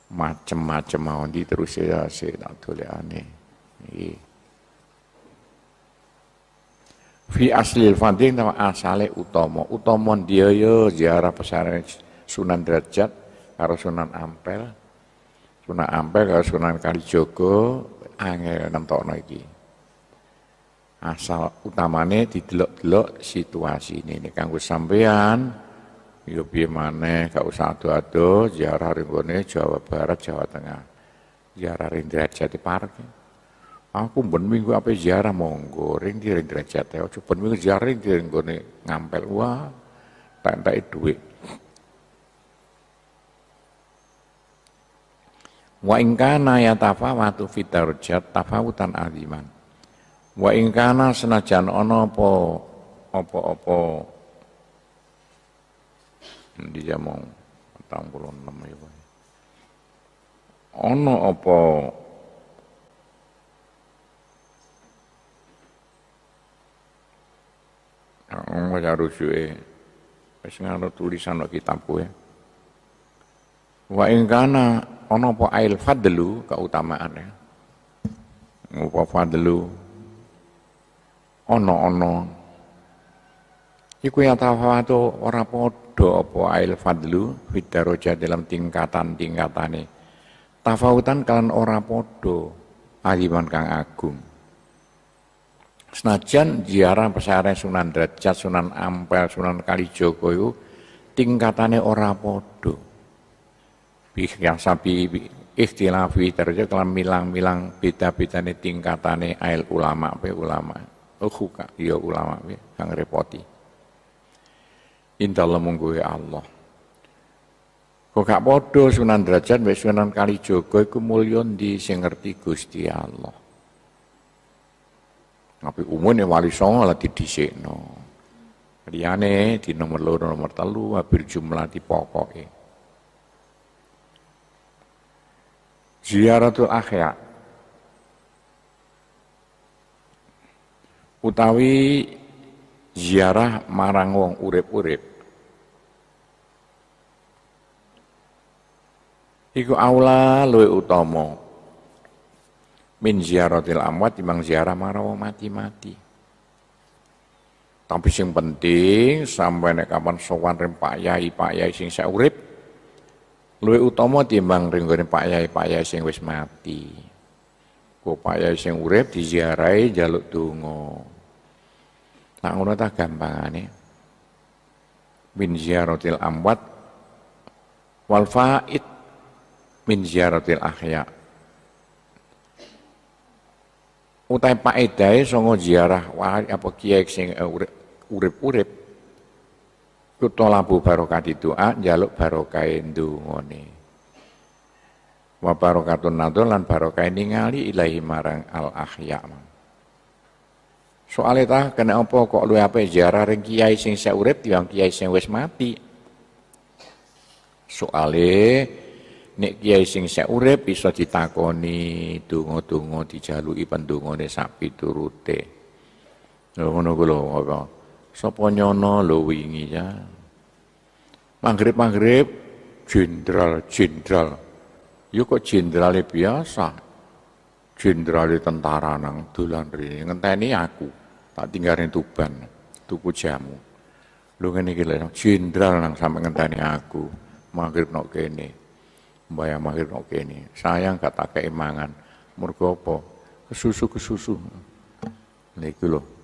Macem-macem mau di terus ya si tak dolekane. aneh Fi asli fadhil nama asale utomo, utomo dia ya, yo ya, ziarah pesare Sunan Derajat karo Sunan Ampel Sunan Ampel karo Sunan Kalijaga angel nentokno iki. Asal utamane didelok-delok situasi ini, ini kanggo sampean yo piye maneh gak usah ado-ado ziarah ringgone Jawa Barat, Jawa Tengah. Ziarah ring derajat e parke. Aku ben minggu apa ziarah monggo ring derajat ya ojo ben minggu ziarah ring nggone ngampel wah tak entek dhuwit Wa ingkana ya tafawatu fit darajat tafawutan aziman. Wa ingkana senajan Di jamong tahun puluh enam ya mau Ono opo Ana apa rujuk rujuke pas ngaruh tulisan lo kitabku ya. Wa ingkana Ono po ail fadlu keutamaan ya. ngopo fadlu ono ono. iku ya itu ora podo po ail fadlu bidaroja dalam tingkatan tingkatan ini. Tafawatan kalan ora podo aliman kang agung senajan jiaran pesare Sunan Derajat Sunan Ampel Sunan Kalijogo itu tingkatannya ora podo yang sapi ikhtilafi terus kalau milang-milang beda-bedane tingkatane ail ulama pe ulama. oh kak, ya ulama pe kang repoti. Intallah munggu Allah. Kok gak bodoh Sunan Derajat mbek Sunan Joko iku mulya ndi sing ngerti Gusti Allah. Tapi umumnya wali songo lah didhisikno. Liyane di nomor loro nomor telu hampir jumlah di pokoknya. ziaratul akhya utawi ziarah marang wong urip-urip iku aula luwih utama min ziaratil amwat timbang ziarah marang wong mati-mati tapi sing penting sampai nek kapan sowan rem Pak Yai Pak Yai sing sak urip luwih utama timbang ringgone Pak Yai Pak Yai sing wis mati. Ku Pak Yai sing urip diziarahi jaluk donga. Nak ngono ta gampangane. Min ziaratil amwat wal faid min ziaratil ahya. Utai paedahe songo ziarah wali apa kiai sing urip-urip Kutolabu barokah di doa, jaluk barokah ndungone. Wa barokatun nadol lan barokah ningali ilahi marang al ahya. Soale tah kena apa kok lu ape jarah ring kiai sing seurep tiang kiai sing wis mati. Soale nek kiai sing seurep bisa ditakoni donga-donga dijaluki pendongane sak sapi turute. ngono kuwi lho ngomong. Sapa nyono lho wingi ya. Maghrib-maghrib jenderal-jenderal. Ya kok jenderale biasa. Jenderale tentara nang dolan rene ngenteni aku. Tak tinggalin Tuban, tuku jamu. Lho ngene iki lho, jenderal nang sampe ngenteni aku. Maghrib nok kene. Mbayang maghrib nok kene. Sayang gak tak mangan. Mergo apa? Kesusu-kesusu. Niku lho.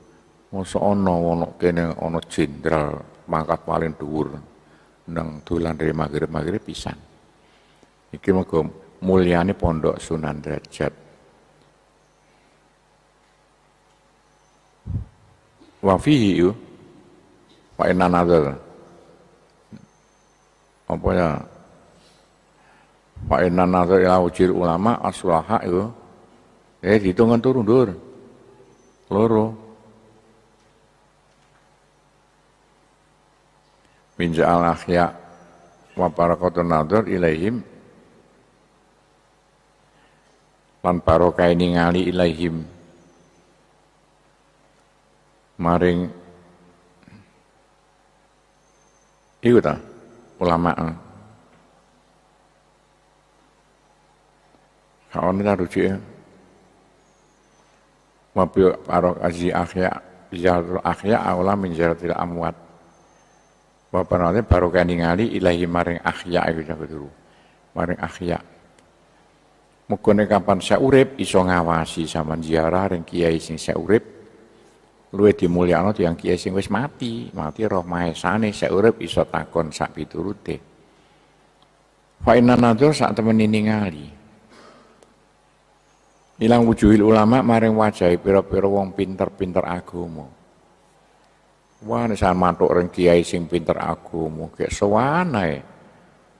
Masa ono ono kene ono jenderal mangkat paling dhuwur nang dolan dari maghrib maghrib pisan. Iki mergo mulyane pondok Sunan Derajat. Wa fihi wa inna nazar. Apa ya? Wa inna nazar ila ujir ulama aslaha yu. Eh dihitungan turun dur. Loro. min ja'al ahya wa barakatun nadur ilaihim lan barokah ningali ilaihim maring iku ta ulama kaon kita rujuk ya, bi barokah azi akhya zahratul akhya aula min amwat Wapanate baru kan ningali ilahi maring ayo iku dulu Maring akhya mukone kapan saya urip iso ngawasi sama ziarah ring kiai sing saya urip luwe dimulyakno tiyang kiai sing wis mati, mati roh maesane saya urip iso takon sak piturute. Fa inna nadur sak temen ningali. Ilang wujuhil ulama maring wajai pira-pira wong pinter-pinter agama. Wah, ini saya mantuk orang kiai sing pinter aku mungkin sewanai. Eh.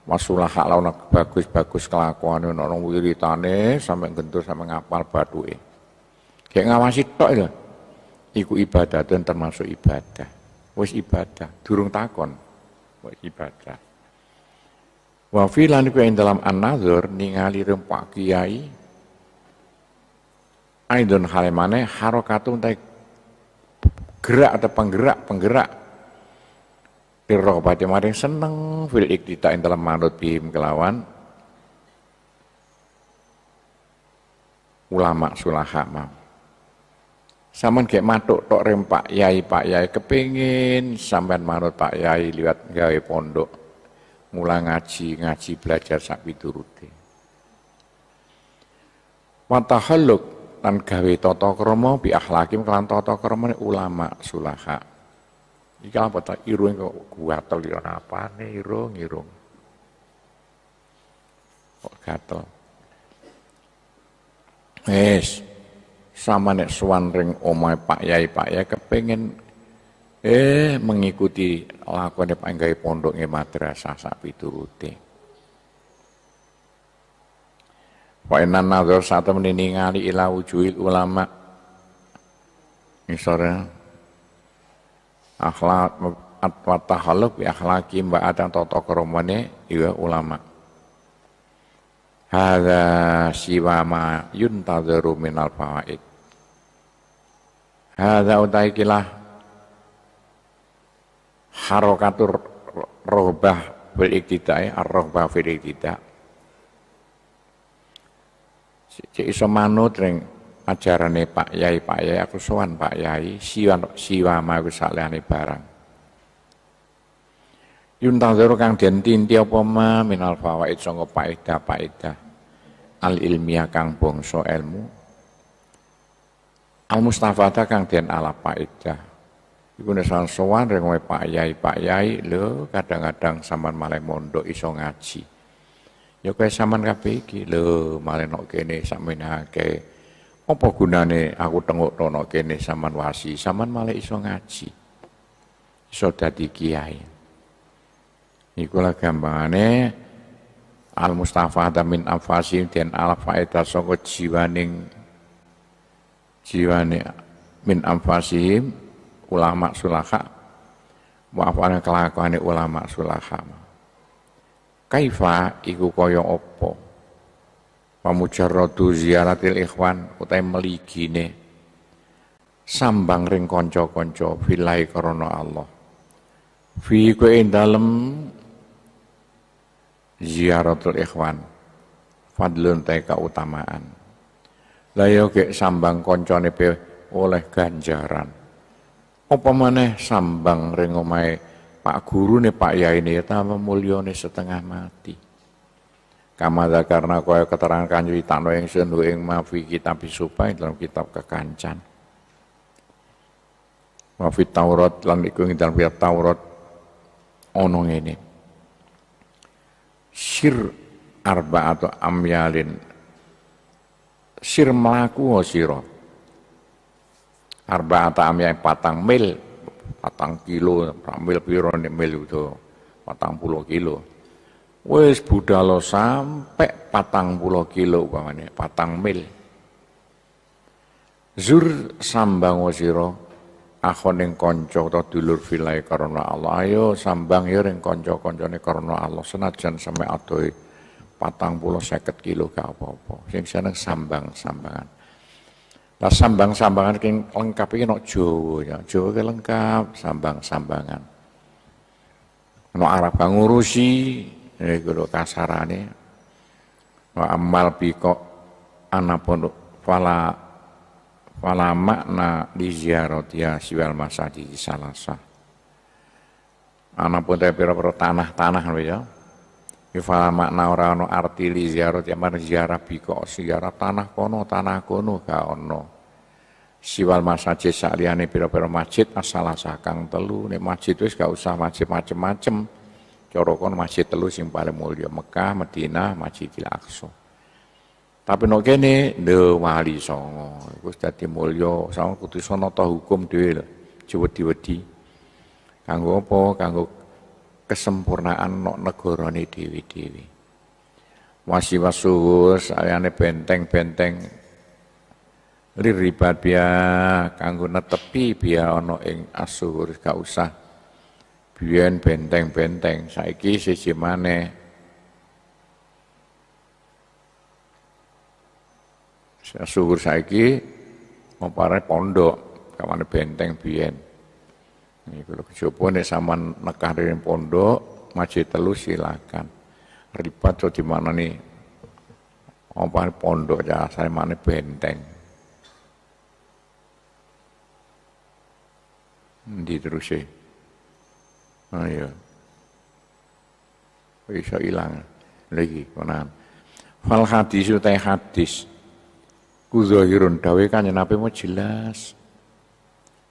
Masulah hak lawan bagus-bagus kelakuan eh. orang wiritane sampai gentur sampai ngapal ini. Eh. Kayak ngawasi tok ya. Iku ibadah dan termasuk ibadah. Wes ibadah, durung takon. wes ibadah. Wa fi lan dalam an-nazar ningali rempak kiai Aidon halemane harokatun tak gerak atau penggerak penggerak Tiroh batin maring seneng fil ikhtita dalam manut bihim kelawan ulama sulaha mam. Saman kayak matuk tok rem Pak Yai Pak Yai kepingin sampean manut Pak Yai liwat gawe pondok. Mula ngaji ngaji belajar turuti piturute. haluk lan gawe tata krama bi akhlakim kelan tata krama ulama sulaha. Iki apa ta irung kok gatel ya apane irung irung. Kok gatel. Wis. Sama nek suwan ring omahe Pak Yai, Pak Yai kepengin eh mengikuti lakone panggawe pondoke madrasah sak piturute. Wa inna nadhar sata meniningali ila wujuhil ulama. Misalnya akhlak atwa tahaluk bi mbak adang toto keromwane Iwa ulama. hada siwa ma yuntadharu minal fawaid. Hadza utaikilah harokatur rohbah bil iktidai ar-rohbah fil iktidai Cek iso manut ring ajarane Pak Yai, Pak Yai aku sowan Pak Yai, siwa siwa aku saleane barang. Yun zero kang den tinti apa ma minal fawaid sangka paedah paedah al ilmiah kang bangsa ilmu al mustafada kang den ala paedah Iku nesan sowan ring Pak Yai, Pak Yai lo kadang-kadang sampean malah mondok iso ngaji. Ya saman saman kabeh iki malah nok kene samin ake Apa gunane aku tengok tono kene saman wasi, saman malah iso ngaji. Iso dadi kiai. Ikulah gambane Al Mustafa Tamin Afasi dan Al Faedah Soko jiwaning jiwane min amfasihim ulama sulaha wa afana kelakuane ulama sulaha. Kaifa iku kaya apa? Pamujarradu ziaratil ikhwan utai meligine sambang ring kanca-kanca filai karena Allah. Fi ku dalem ziaratul ikhwan fadlun teka utamaan. Lah yo ya sambang kancane oleh ganjaran. Apa maneh sambang ring omahe Pak Guru nih Pak Yai nih, tambah mulia nih setengah mati. Kamada karena kaya keterangan kanjwi tano yang sendu yang mafi kitab isupa dalam kitab kekancan. Mafi Taurat lan iku dalam kitab Taurat onong ini. Sir arba atau amyalin. Sir melaku siro. Arba atau amyalin patang mil patang kilo, pramil piro mil itu patang puluh kilo. Wes budal sampai patang puluh kilo upamane, patang mil. Zur sambang wasiro akhon ing konco ta dulur filai karena Allah. Ayo sambang ya konco kanca-kancane karena Allah senajan sampe adohe patang puluh seket kilo gak apa-apa. Sing seneng sambang-sambangan. Nah sambang-sambangan king lengkap ini nok Jawa ya. Jawa lengkap sambang-sambangan. Nok Arab ngurusi niku ya lho kasarane. Wa amal biko anapun fala fala makna di ziaratia ya siwal masadi salasah. Anapun tepira-pira tanah-tanah lho ya. Fala makna ora ana arti li ziarah jaman ya ziarah biko ziarah tanah kono tanah kono gak ono. Siwal masjid sakliyane pira-pira masjid asalah sakang telu nek masjid wis gak usah masjid macem-macem. corokon kon masjid telu sing paling mulya Mekah, Madinah, Masjidil Aqsa. Tapi nek kene ndhe wali songo iku dadi mulya sango kudu sono hukum dhewe lho. Diwedi-wedi. Kanggo apa? Kanggo kesempurnaan nok negorane dewi-dewi. Wasi wasuhu sayane benteng-benteng liribat biya kanggo netepi biya ono ing asuhur gak usah biyen benteng-benteng saiki siji maneh suhur saiki mempare pondok kamane benteng biyen ini kalau kejopo nih sama nekah dari pondok, masjid telu silakan. Ripat so di mana nih? Apa pondok ya, saya mana benteng. Di terus sih. Oh, Ayo. Iya. Oh, Bisa hilang lagi konan. Fal hadis utai hadis. Kuzohirun dawe kan nabi mau jelas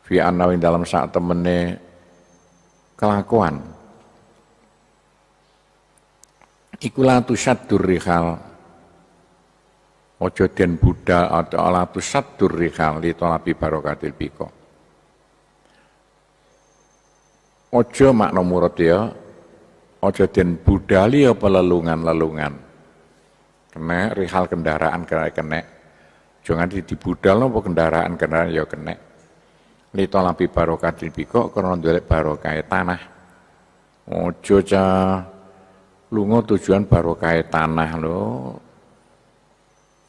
fi anawing dalam saat temene kelakuan iku tu saddur rihal ojo den buddha atau ala saddur rihal li tolapi barokatil biko ojo makna murad ya ojo den li apa lelungan-lelungan kena rihal kendaraan kena kena jangan di budal apa kendaraan kendaraan ya kena barokah di biko karena dolek barokah tanah. Ojo ca lungo tujuan barokah tanah lo,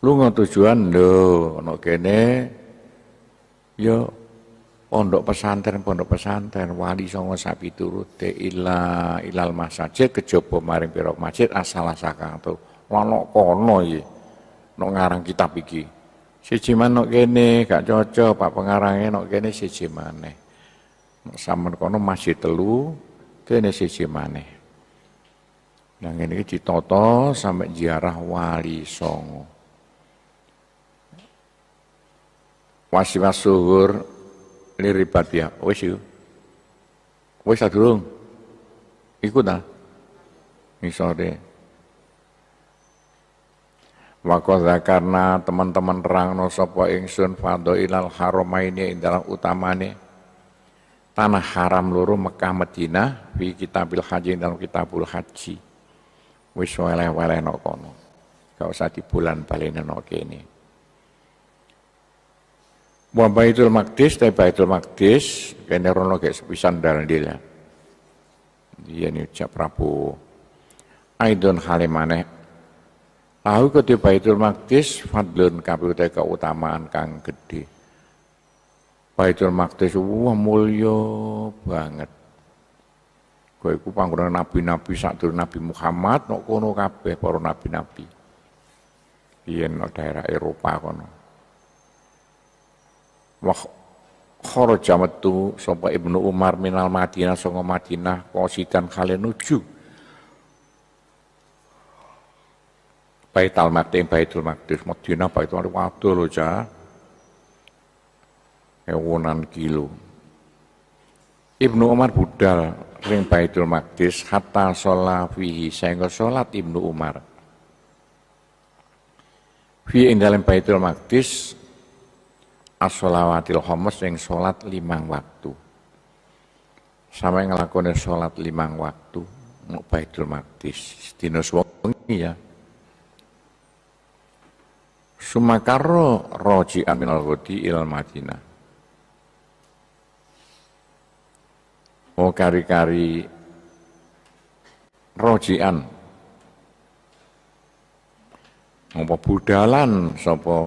Lungo tujuan lo, nokene, kene ondo ya, pondok pesantren pondok pesantren wali songo sapi turut, turute ila ilal masjid kejopo maring pira masjid asal asakang tu. Ono kono iki. Nok ngarang kitab iki. Siji manuk kene gak cocok Pak pengarangnya nok kene siji mana Nok kono masih telu kene siji mana Yang ini ditoto sampai ziarah wali songo. Wasiwas suhur liribat ya. Wis iku. Wis sadurung. Iku ta. sore. Wakoza karena teman-teman no sopo ingsun fado ilal haromaini indalah utamane tanah haram luru Mekah Medina fi kitabil haji dalam kitabul haji wis waleh waleh no kono gak usah di bulan balene no kene wa baitul maqdis te baitul maqdis kene rono gek sepisan dalil ya ini ucap Prabu Aidon halimaneh Aku ke Baitul Maqdis fadlun kabeh keutamaan kang gedhe. Baitul Maqdis wah mulya banget. Kowe iku panggonan nabi-nabi sadurunge Nabi Muhammad nok kono kabeh para nabi-nabi. Biyen nok daerah Eropa kono. Wah kharaja metu sapa Ibnu Umar minal Madinah saka Madinah qasidan kale nuju Baitul Maqdis, Baitul Maqdis, Madinah, Baitul Maqdis, waduh loh cah. Ewanan kilo. Ibnu Umar budal ring Baitul Maqdis hatta fihi, sehingga sholat Ibnu Umar. Fi ing dalam Baitul Maqdis as-sholawatil khomas yang sholat limang waktu. Sama yang ngelakonin sholat limang waktu. Baitul Maqdis. Dino suwengi ya. Sumakarro roji al ghadi il Madinah. mau oh, kari-kari rojian. Apa budalan sopo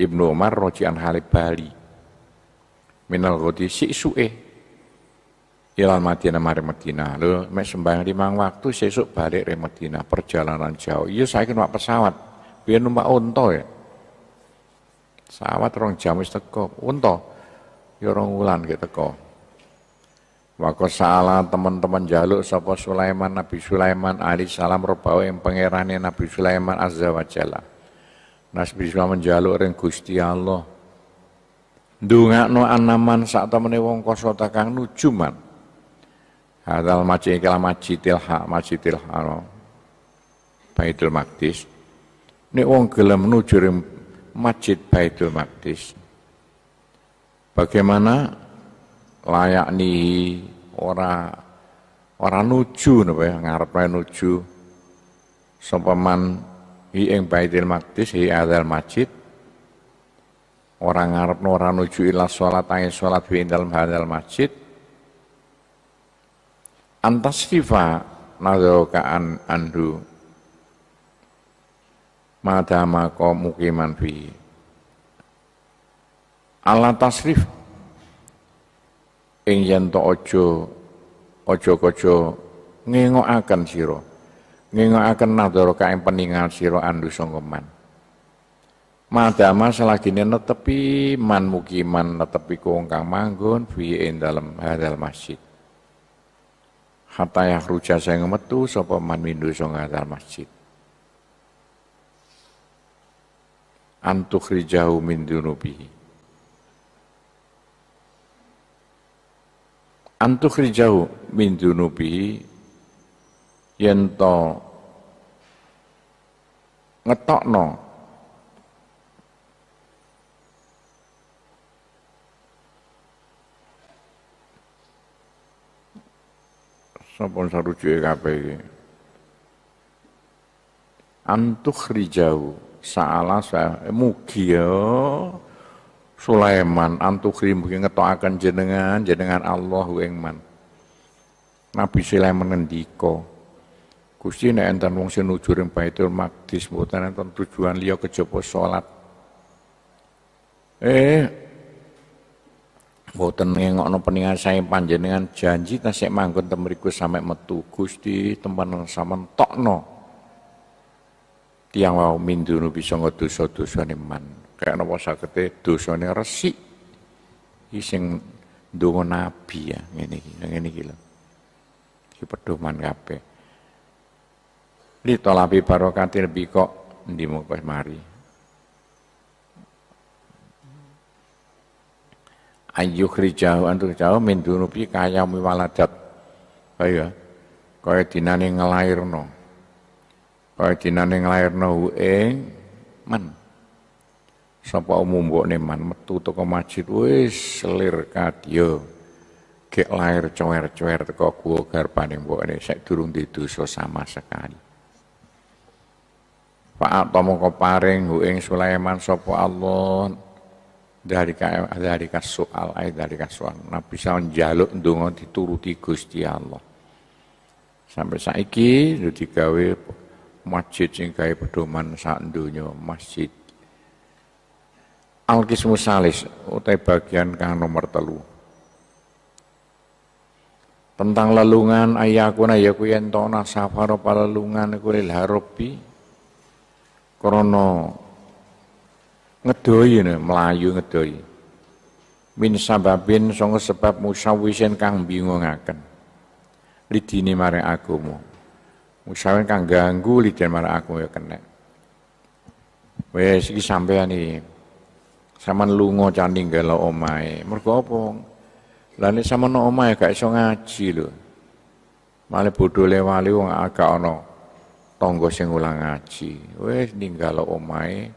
Ibnu Umar rojian Halib Bali. Minal si su'e ilal Madinah mari Madinah. Lho mek sembahyang limang waktu sesuk balik re Madinah perjalanan jauh. Iya saya kena pesawat biar numpak unta ya. Sawat rong jam wis teko, unta ya rong wulan ge teko. Maka salah teman-teman jaluk sapa Sulaiman Nabi Sulaiman alaihi salam rebawe yang pangerane Nabi Sulaiman azza wa jalla. Nabi Sulaiman jaluk ring Gusti Allah. dungakno anaman sak temene wong kosota kang nuju man. Hadal maji kala maji tilha maji tilha. Baitul Maqdis. Nek wong gelem menuju Masjid Baitul Maqdis. Bagaimana layak nih ora ora nuju napa ya ngarep nuju sopaman hi ing Baitul Maqdis hi adal masjid Orang ngarep ora nuju ila salat ae salat fi indal hadzal masjid Antas antasrifa nadzakaan andu madama mukiman fi ala tasrif ing yen to aja aja akan ngengokaken sira ngengokaken nadara kae peningal sira andu sangkeman madama selagine netepi man mukiman netepi kong kang manggon fi ing dalam hadal masjid hatta yahruja saya metu sopaman man mindu hadal masjid antukhrijahu min dunubihi. Antukhrijahu min dunubihi yento ngetokno, sampun saru sarujuke kabeh iki. Antukhrijahu Sa'ala saya eh, mugi ya. Sulaiman antukri mugi ngetokaken jenengan jenengan Allah wengman. Nabi Sulaiman ngendika Gusti nek enten wong sinujur ing Baitul Maqdis mboten enten tujuan liya kejaba salat. Eh mboten ngengokno peningan saya panjenengan janji tasik manggon temriku sampe metu Gusti tempen sampean tokno tiang wau min bisa sanga dosa ni man. Kaya sakete, sakete dosane resik. iseng sing nabi ya ngene iki, ngene iki lho. Iki pedoman kabeh. Li barokati lebih biko di mung mari. Ayuh rijau antuk jauh min bi kaya miwaladat. Kaya kaya dinane ngelahirno kaya dinane nahu ing man sapa umum mbokne man metu toko masjid wis selir kadya gek lair cower-cower teko guwa buk mbokne sek durung so sama sekali Pak Atomo paring hu ing Sulaiman sapa Allah dari dari soal ay dari soal Nabi saw jaluk ndonga dituruti Gusti Allah sampai saiki lu digawe masjid sing gawe pedoman sak donya masjid Alkis Musalis Salis utai bagian kang nomor telu tentang lelungan ayakuna yaku nah, ya yen na safaro lelungan iku lil harobi krana ngedoi melayu ngedoi min sababin songo sebab musawisen kang bingungaken lidine Mare Agomo Usahain kang ganggu lidah marah aku ya kena. Wes iki sampean iki. Saman lunga cah ninggal omahe. Mergo apa? Lah nek sampean nang omahe gak iso ngaji lho. Male bodho wali wong agak ana tangga sing ulang ngaji. Wes ninggal omahe.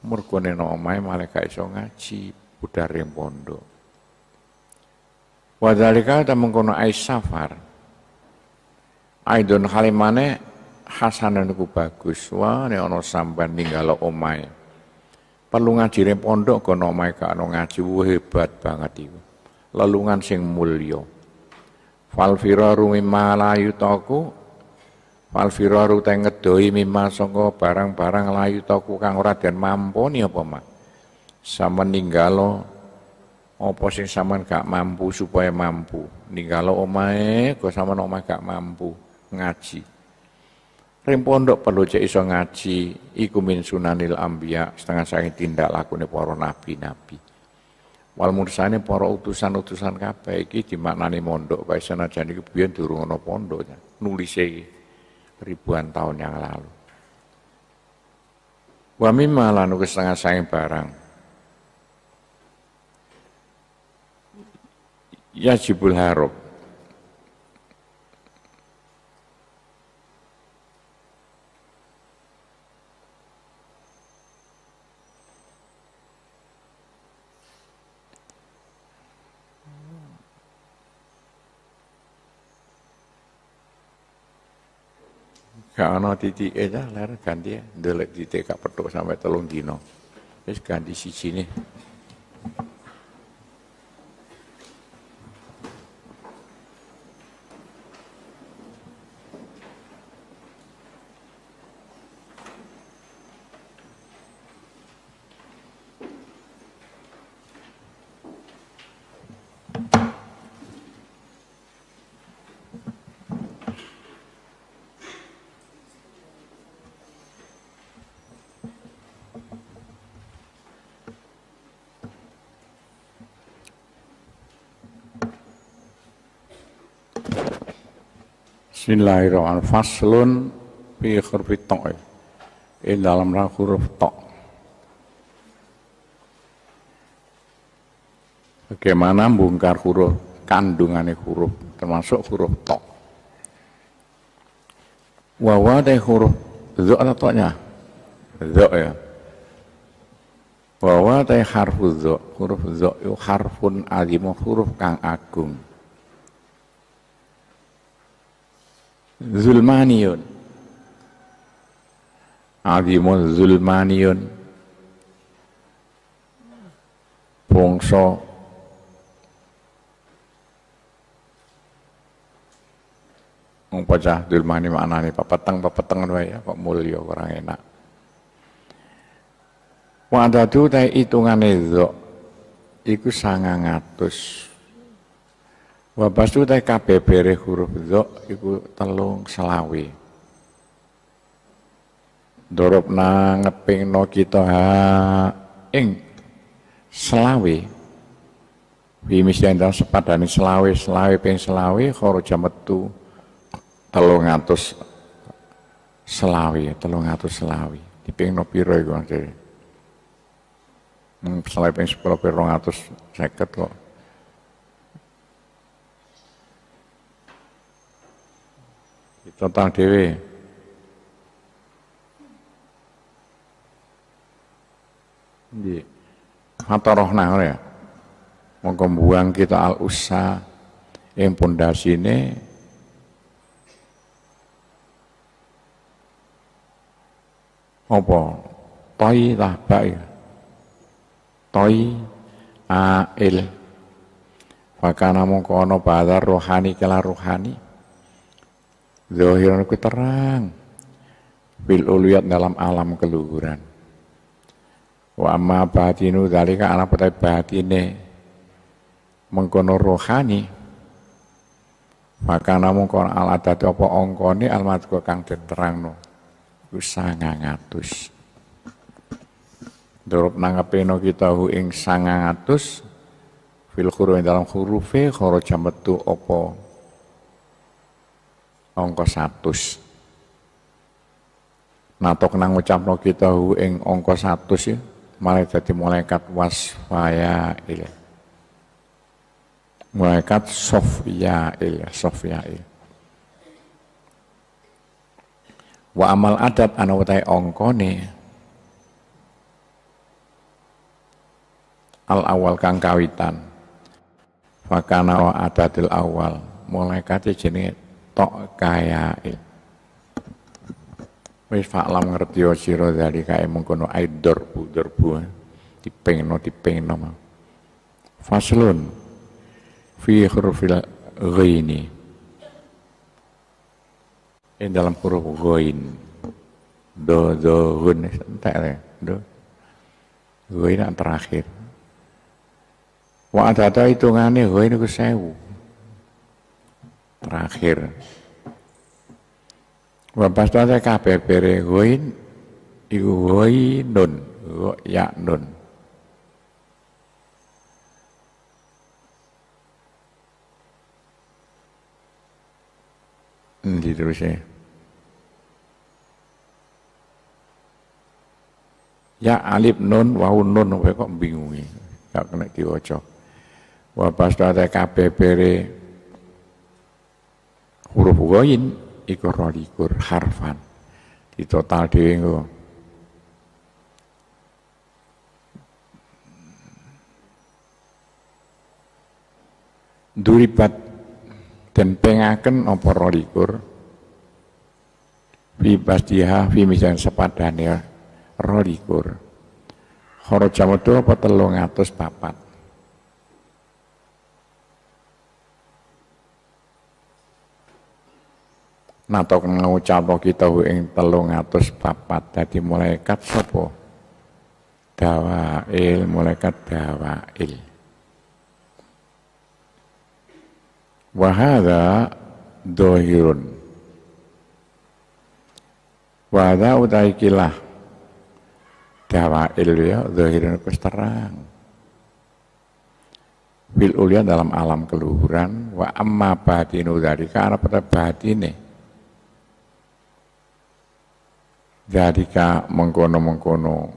Mergo nek nang omahe malah gak iso ngaji, budare pondok. Wadalika ta mengkono ai safar. Aidon Halimane hasanan ku bagus. Wah, ne ono sampean ninggal omai Perlu ngaji pondok ko omahe ka ono ngaji hebat banget iku. Lelungan sing mulio. Fal rumi mimma layu taku ru firaru teng ngedoi mimma barang-barang layu taku kang ora den mampuni apa mak. Sama ninggalo apa sing sampean gak mampu supaya mampu. Ninggalo omai, kok sampean omai gak mampu ngaji. rempondo pondok perlu cek iso ngaji, ikumin sunanil ambia setengah sange tindak laku nih poro nabi-nabi. Wal mursane poro utusan-utusan kapeki iki dimaknani mondok kae sana iki biyen durung ono pondoknya. Nulise ribuan tahun yang lalu. Wa mimma lanu setengah sange barang yajibul harap gak ana titike eh, dah ler ganti ya. ndelek titik gak petuk sampai telung dino wis ganti nih Bismillahirrahmanirrahim. Faslun fi khurfi ta'i. In dalam huruf ta'. Bagaimana bongkar huruf kandungan huruf termasuk huruf to. Wawa huruf zo atau to-nya? Zo ya. Wawa teh harfu zo, huruf zo itu harfun azimu huruf kang agung. Zulmanion, azimun zulmaniyun bangsa Wong pecah dilmani maknane papeteng papeteng wae ya kok mulya kurang enak. Wadadu ta hitungane dzok iku ngatus. Wabastu teh kabeh bere huruf do iku telung selawi. Dorop na ngeping no kita ha ing selawi, Wimis yang dalam sepadani selawi selawi ping selawi, khoroja jametu telung atus selawi, telung atus Di ping no piro iku maksudnya. Hmm, selawi ping sepuluh ping rong atus seket kok. tentang Dewi, Di hatarohna ya. menggembuang kita al usa ing sini. apa? Toi lah baik, ya. Toi ail. Fakana namun kono badar rohani kelar rohani. Zohir ku terang. Bil uluyat dalam alam keluhuran. Wa amma batinu dalika alam petai batine. Mengkono rohani. Maka namun kon alat apa ongkoni almat ku kang diterang no. Ku sangang atus. dorop nangapeno kita hu ing sangang atus. Fil huruf dalam hurufe koro metu opo angka 100 nato kenang no kita hu ing angka 100 ya malah jadi malaikat wasfaya il. malaikat sofya il, sofya il. wa amal adab ana ongko ni. al awal kang kawitan fakana wa adadil awal malaikat jenenge tok kayae wis faklam ngerti sira dari kae mengkono aidor budur bu eh. dipengno dipengno faslun fi hurufil ghaini ini dalam huruf ghain do do gun eh, entek do ghain terakhir Wa ada-ada hitungannya ghain ku sewu terakhir. Bapak saya kabeh bere goin iku goinun, goyanun. Endi terus e? Ya alif nun wau nun kok bingung. Gak kena diwocok. Wa pastata kabeh bere huruf ikur iku rolikur harfan. Di total dewi ngu duripat dan pengaken apa rolikur fi bastiha fi misalnya sepadane rolikur kharaja jamudu apa papat ngau ngucapo kita ing telung atus papat jadi malaikat sopo. dawail malaikat dawail Wahada dohirun Wahada hadza utaikilah dawail ya dohirun kus terang fil ulia dalam alam keluhuran wa amma batinu dari karena pada batine Dharika mengkono-mengkono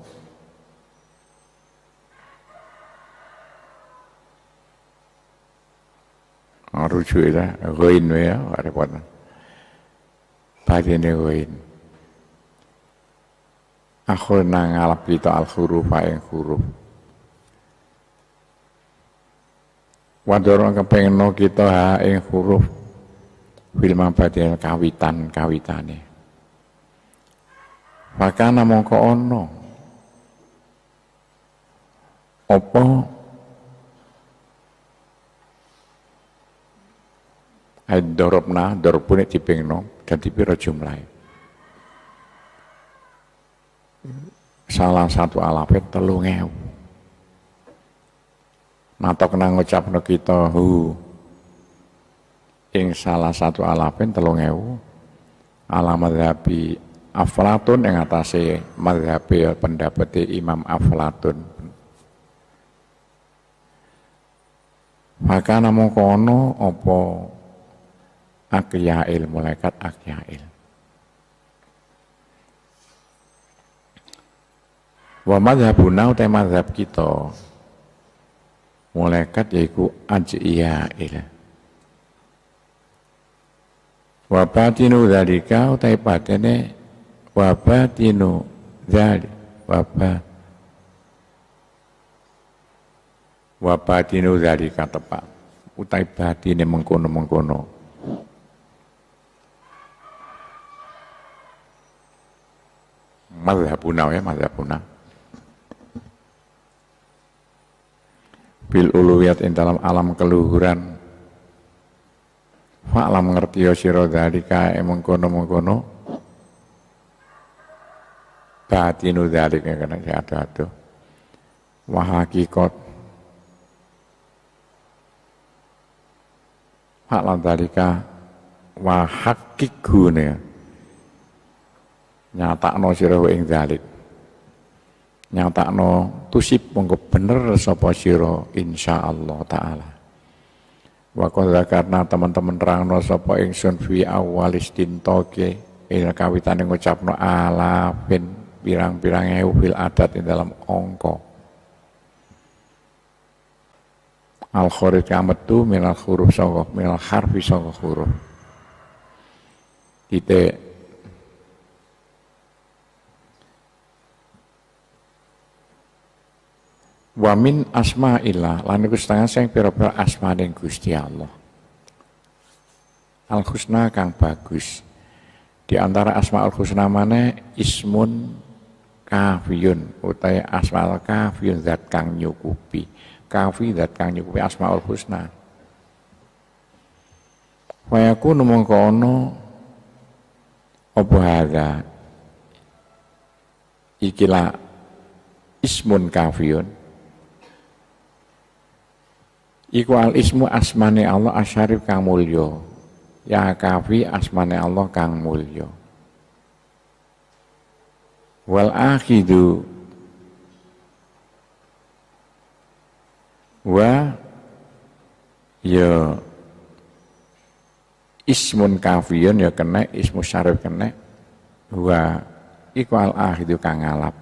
ah, rujuk itu goin ya, ya repot badene goin Aku ngalap kita al huruf yang huruf wadoro kepengno kita ha ing huruf film dia kawitan kawitane maka namangka ana apa Aidorobna, dorobune nah, dipingno, dan pira jumlahe. Salah satu alapen telu Nato Matok ngucap no kita hu. Ing salah satu alapen telu ngew. Alamat Aflatun yang atasnya madhabi ya, pendapat Imam Aflatun. Maka namo kono opo akyail malaikat akyail. Wa madhabuna utai madhab kita malaikat yaitu ajiyail. Wa batinu dalika utai batinnya wabatinu dzalik wabat wabatinu kata Pak utai batine mengkono-mengkono madhabuna ya madhabuna bil uluwiat in dalam alam keluhuran fa'lam ngertiyo sira dalika e mengkono-mengkono batinu dzalik ya karena ada satu wahakikot, hakikat hak lan dalika wa hakiku ne nyatakno sira ing dzalik nyatakno tusip mongko bener sapa insya Allah taala wa karena teman-teman rangno sapa ing sunfi awalis dintoke ing kawitane ngucapno alafin pirang-pirang ewu fil adat di dalam ongko. Al khurid tu minal huruf songko, minal harfi songko huruf. Kita wa min asma'illah lalu iku setengah sing pira-pira dan Gusti Allah. Al husna kang bagus. Di antara asma al husna mana ismun kafiyun utai asmaul kafiyun zat kang nyukupi kafi zat kang nyukupi asmaul husna Wayaku numong kono apa ikila Ikila ismun kafiyun Iku al ismu asmane Allah asyarif kang mulyo ya kafi asmane Allah kang mulyo wal akhidu wa ya ismun kafiyun ya kena ismu syarif kena wa iku al akhidu kang alap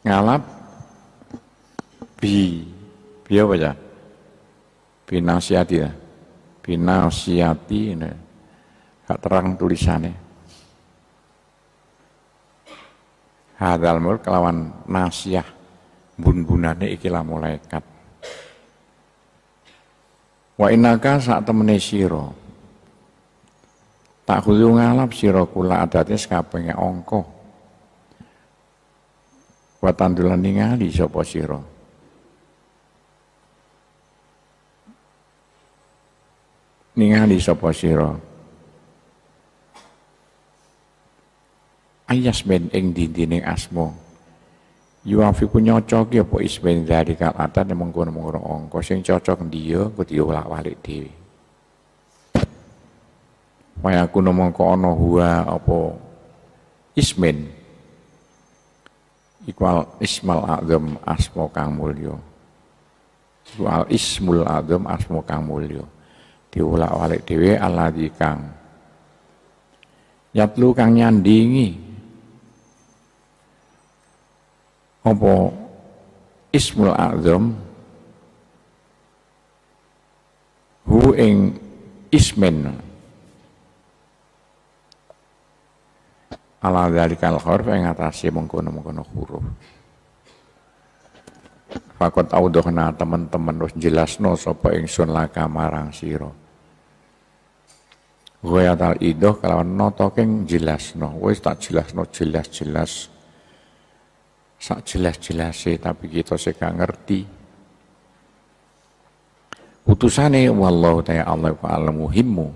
ngalap bi bi apa ya binasiati ya binasiati ini Gak terang tulisannya. Hadal mul kelawan nasiah bun-bunane ikilah malaikat. Wa inaka sak temene sira. Tak kudu ngalap sira kula adate sakabehane angka. Wa tandulan ningali sapa sira. Ningali sapa sira. ayasmin ing dindining asma yuafiku nyocoki po ismen dari kalatan yang mengkono-mengkono angka sing cocok dia ku diolak-walik dhewe Waya kuno mongko ana huwa apa ismen ikwal ismal agam asmo kang mulio, ikwal ismul azam asmo kang mulio diolak-walik dhewe di kang yatlu kang nyandingi apa Ismul Azam hu ing ismen ala dalikal huruf ing atase mengkono-mengkono huruf Fakot audohna teman-teman wis jelasno sapa ingsun laka marang sira. Goyatal idoh kalau notokeng jelas no, wes tak jelas no jelas-jelas sak jelas-jelas tapi kita sih gak ngerti utusane wallahu ta'ala ta'ala muhimmu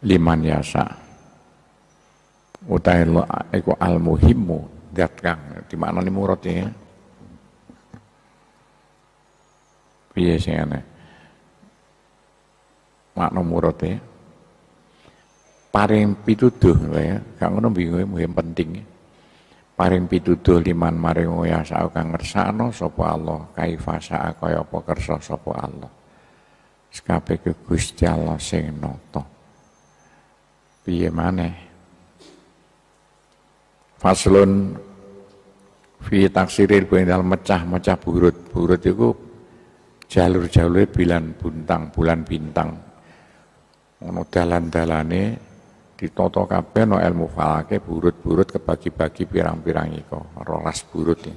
liman yasa utai lo eko al muhimmu dat kang di mana nih muratnya ya iya sih aneh makna muratnya ya paring pituduh ya gak bingung ya, yang penting ya paring pituduh liman maring waya sak kang ngersakno sapa Allah kaifa sak kaya apa kersa sapa Allah ke Gusti Allah sing nata piye maneh faslun fi taksiril bendal mecah-mecah burut burut iku jalur-jalur bilan buntang bulan bintang ono dalan-dalane ditoto kabeh no ilmu falake burut-burut kebagi-bagi pirang-pirang iko rolas burut ya.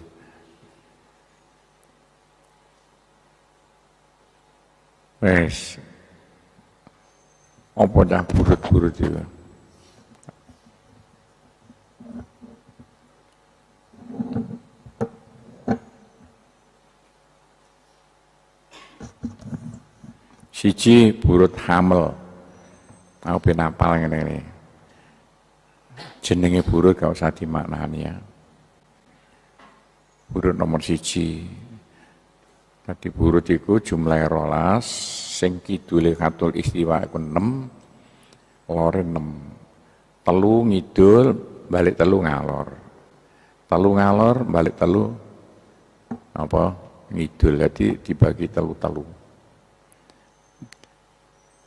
Wes. Apa dah burut-burut itu? Siji burut Hamel. Aku ben apal nih Jenenge burut gak usah dimaknani ya. Burut nomor siji. Tadi burut itu jumlah rolas, sengki kidule katul istiwa iku 6, lore 6. Telu ngidul, balik telu ngalor. Telu ngalor, balik telu apa? Ngidul. Jadi dibagi telu-telu.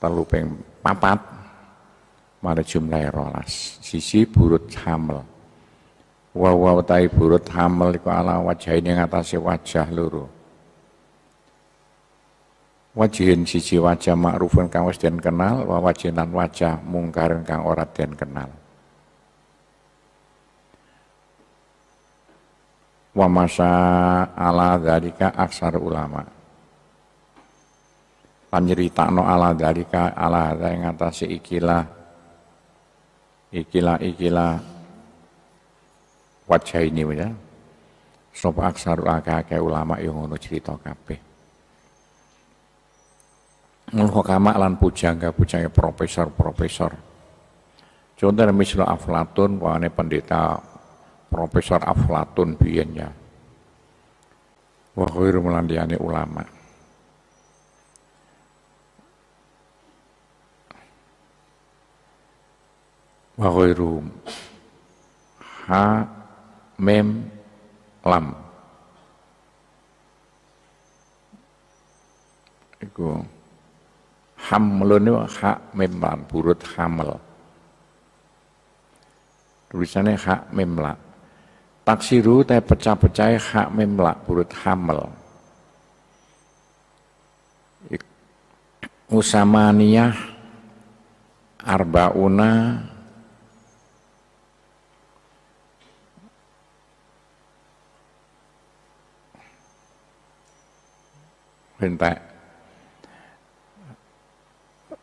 Telu peng papat mari jumlahnya rolas sisi burut hamel wa wa burut hamel iku ala ini ngatasi wajah luru wajihin sisi wajah ma'rufun kang wis den kenal wa wajinan wajah mungkarin kang ora den kenal wa masa ala dalika aksar ulama lan nyeritakno ala dalika ala ing ngatasi ikilah ikilah-ikilah wajah ini ya. aksar aksarul akeh ulama yang ngono cerita kabeh. Mulho kamak lan pujangga pujangga profesor-profesor. Contohnya misalnya Aflatun, wane pendeta Profesor Aflatun biyennya. Wa melandiani ulama. wa ghairuhum. Ha, mem, lam. Iku hamlun wa ha mem lam, burut hamel. Tulisannya ha mem lam. Taksiru teh pecah-pecah ha mem lam, burut hamel. Usamaniyah arbauna bentek.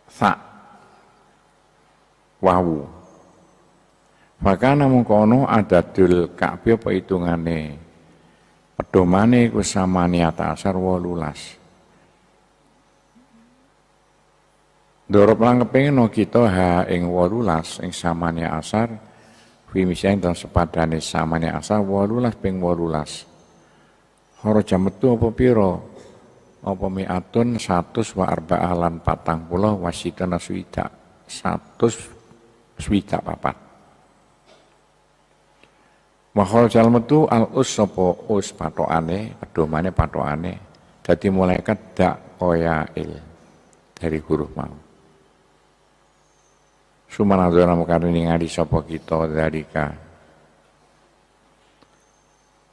Sak wawu. Fakana mengkono adadul ka'bi apa hitungane? Pedomane iku samani atasar walulas. Dorop lang kepengin kita ha ing eng ing samane asar fi misyang dan sepadane samane asar walulas ping walulas, Horo cemetu apa piro? apa mi'atun satus wa arba'ah lan patang puluh wasidana satu satus suwida papat Mahal jalmetu al us sopo us patokane pedomane ane. Jadi mulai kedak il dari huruf mau Sumanadzona mekane ningali sopo kita dari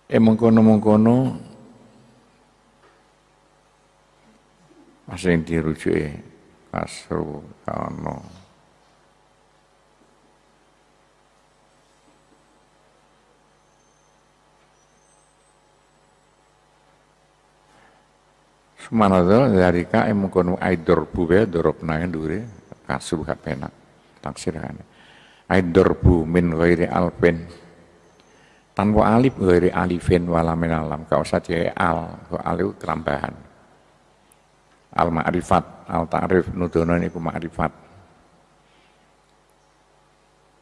E eh, mengkono-mengkono Masing dirujuke kasru ana. Sumanadal dari ka emukonu aidor buwe dorobnae dure kasu gak penak taksirane. Aidor bu min ghairi alpen tanpa alif ghairi alifin wala min alam gak usah al alif kerambahan al-ma'rifat, al-ta'rif, Nudono iku ma'rifat.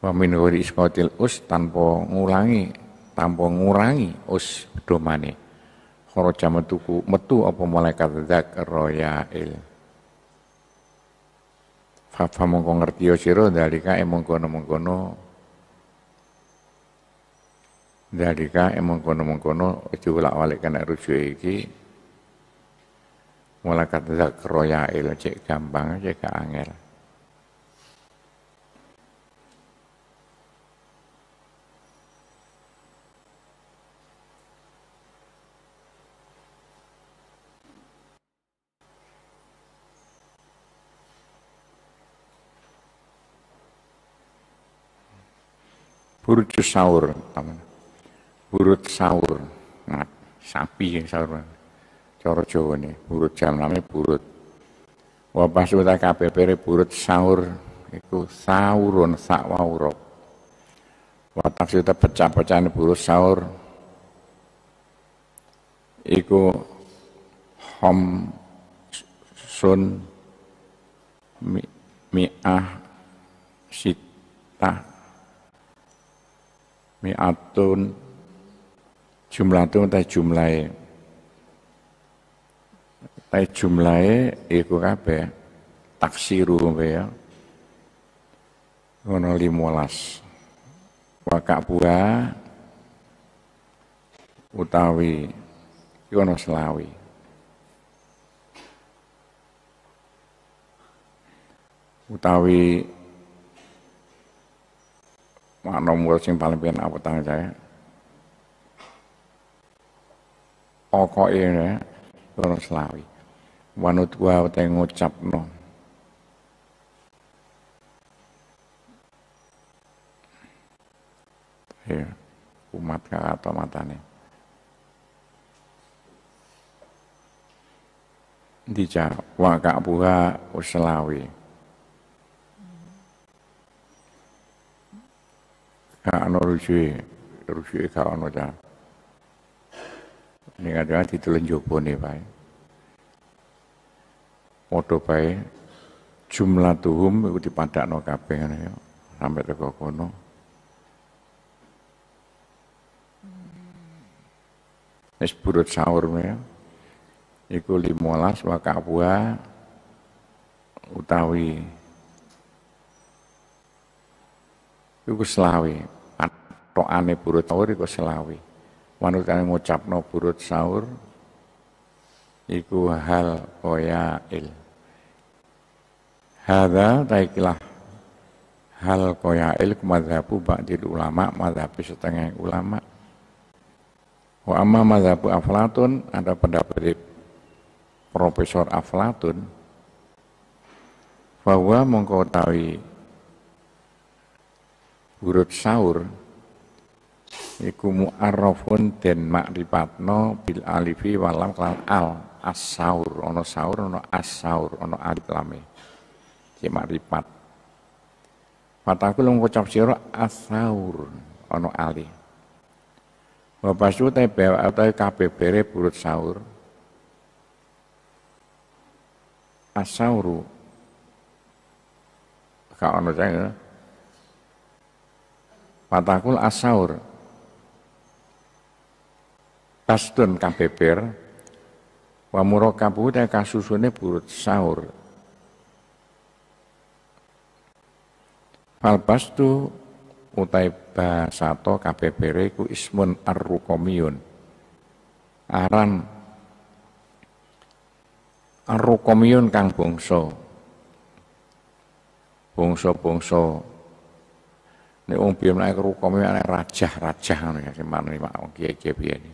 Wa min ghairi isqatil us tanpa ngulangi, tanpa ngurangi us domane. Kharaja metuku metu apa malaikat royal. Fafa mongko ngerti yo sira dalika emongkono-mongkono dalika emongkono-mongkono aja ulak walik kena rujuk iki Mulakat roya il cek gampang cek angel. Burut sahur, teman burut sahur, sapi yang sahur cara Jawa nih burut jam name burut wabah suta kabeh pere burut sahur itu sahurun sakwaura watak suta pecah pecah nih burut sahur itu hom sun mi, sita mi'atun jumlah itu jumlahnya tapi itu apa ya? taksiru ya. kono limolas Wakak buah utawi kono selawi. Utawi makna murid sing paling pengen apa tangan saya. Pokoknya ya selawi wanut teh ngucap no. ya umat atau matane di wakak buha Uselawi Ka ano rujui rujuke ka ana ta ning kadang pun nih wae padha bae jumlah tuhum iku dipadakno kabeh ngene ya sampai teko kono wis burut sahur ya iku 15 wakabua utawi iku selawi ane burut sahur iku selawi mau capno burut sahur iku hal koya il Hada taikilah hal koyail madhabu ba'dil ulama madhabu setengah ulama wa amma madhabu aflatun ada pendapat Profesor Aflatun bahwa mengkotawi urut saur iku mu'arrafun den makrifatno bil alifi walam kelan al as-saur ono saur ono as-saur ono alif lame ki makrifat. Fataku lu ngucap sira asaur ana ali. Wabasu te bawa utahe kabeh bere burut sahur. Asauru Ka ono cengeng. Fatakul ya. asaur. Pastun kabeber wa kabuhu ta kasusune burut sahur. Falbastu utai basato kabebere ku ismun arrukomiyun. Aran arrukomiyun kang bangsa. Bangsa-bangsa ne wong biyen nek rukomiyun nek rajah-rajah ngono ya, mana ini mak kiye-kiye ini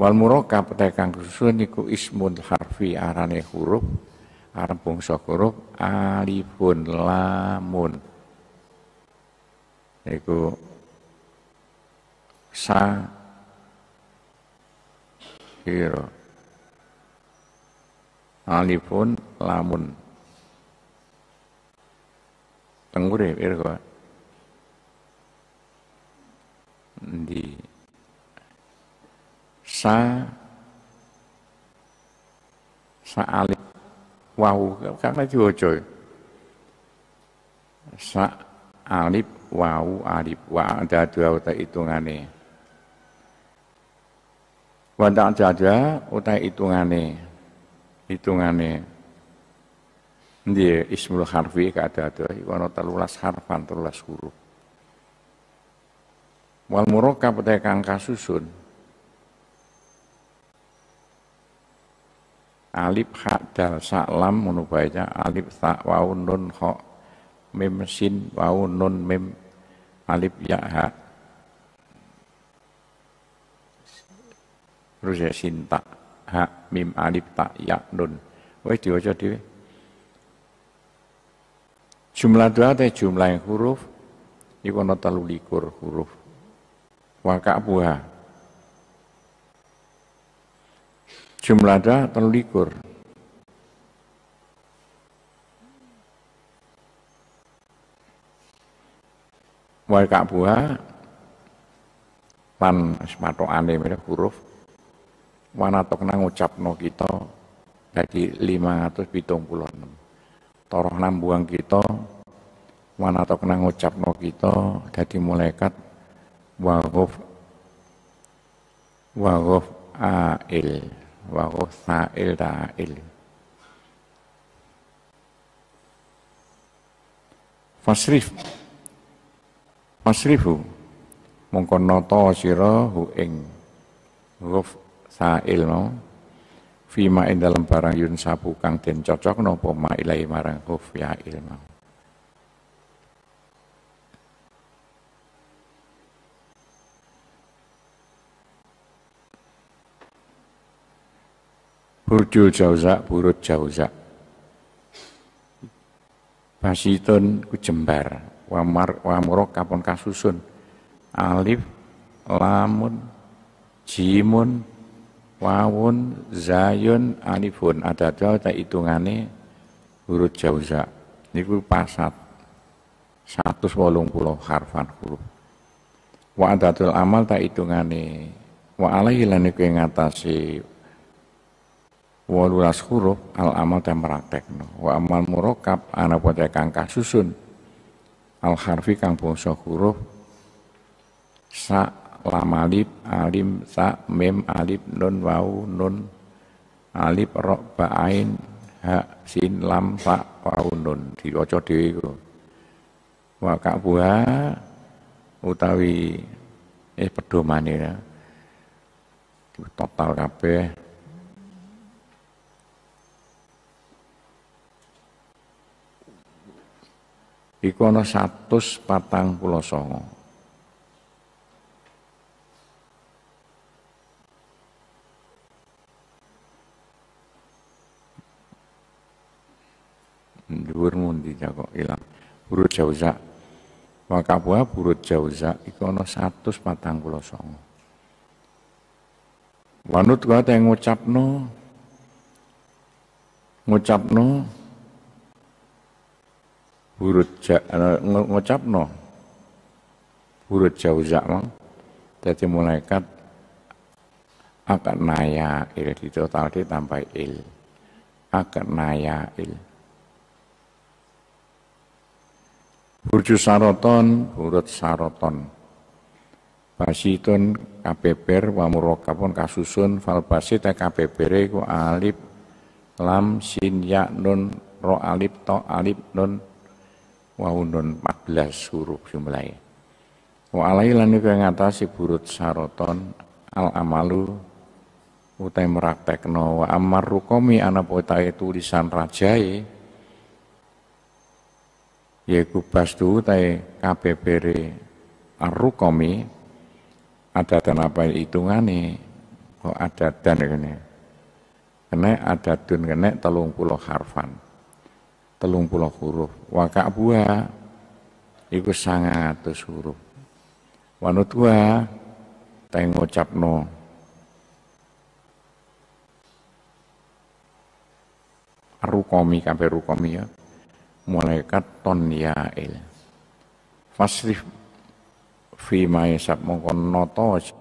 Wal murakab kang khusus niku ismun harfi arane huruf arep bangsa huruf alifun lamun niku sa kira alifun lamun tenggure irgo di sa sa alif wawu karena diojo sa alif wawu alif wa ada dua utai hitungane wa Wadah jaja, utai hitungane hitungane Ndi ismul harfi kada ada iwana telulas harfan telulas huruf. Wal murokab kang kasusun alif ha dal salam lam ngono baca alif ta wau nun kho mim sin wau nun mim alif ya ha terus ya, sin tak ha mim alif tak ya nun wis diwaca dhewe jumlah doa teh jumlah huruf iku ana 13 huruf wa buah jumlahnya jumlada kak bua pan lan aneh mereka huruf ucap no kita puluh enam. Toroh buang kita wanatokna ngucapno kita jadi mulai wa ghaf wa a ail wa sa'il da'il. Fasrif. Fasrifu. Mongko noto siro hu ing ghuf no, mau. Fima ing dalam barang yun sapu kang den cocok no, ma ilai marang ghuf ya ilmu. Burjul jauza, burut jauza. Basitun ku jembar, wamar wamuro kapon kasusun. Alif, lamun, jimun, wawun, zayun, alifun. Ada jauh tak hitungane burut Ini Niku pasat. satu puluh harfan huruf. Wa adatul amal tak hitungane. Wa alaihi lani ku ngatasi walulas huruf al amal dan no. wa amal murokap ana pada kang susun. al harfi kang bangsa huruf sa lam alif alim sa mem alif nun wau nun alif rok ba ain ha sin lam fa wau nun diwaca dhewe iku wa buha utawi eh pedomane ya total kabeh iku ana 149. Dhuwur mundi jago ya ilang. Burut jauza. Wakabwa burut jauza iku ana 149. Wanut kaya ngucapno ngucapno hurut ja, eh, ngucapno hurut jauzak mang dadi malaikat akan naya il di total di tambah il akan naya il Burju saroton, hurut saroton. pasiton Basitun kabeber, pun kasusun, fal falbasit e kabeber ku alip lam, sin, ya, nun, ro alip to alip nun, wau 14 huruf jumlahnya. wa alai lan iku ngatasi burut saroton al amalu utai meraktekno wa amar rukomi ana poetai tulisan rajae yaiku bastu utai KBBR ar-rukomi ada dan apa hitungane kok ada dan kene kene ada dun kene telung puluh harfan telung Pulau huruf Wakak buah iku Sangat huruf wanut tua teng ngucapno rukomi kabeh rukomi ya malaikat ton Yael, fasrif fi ma mongkon noto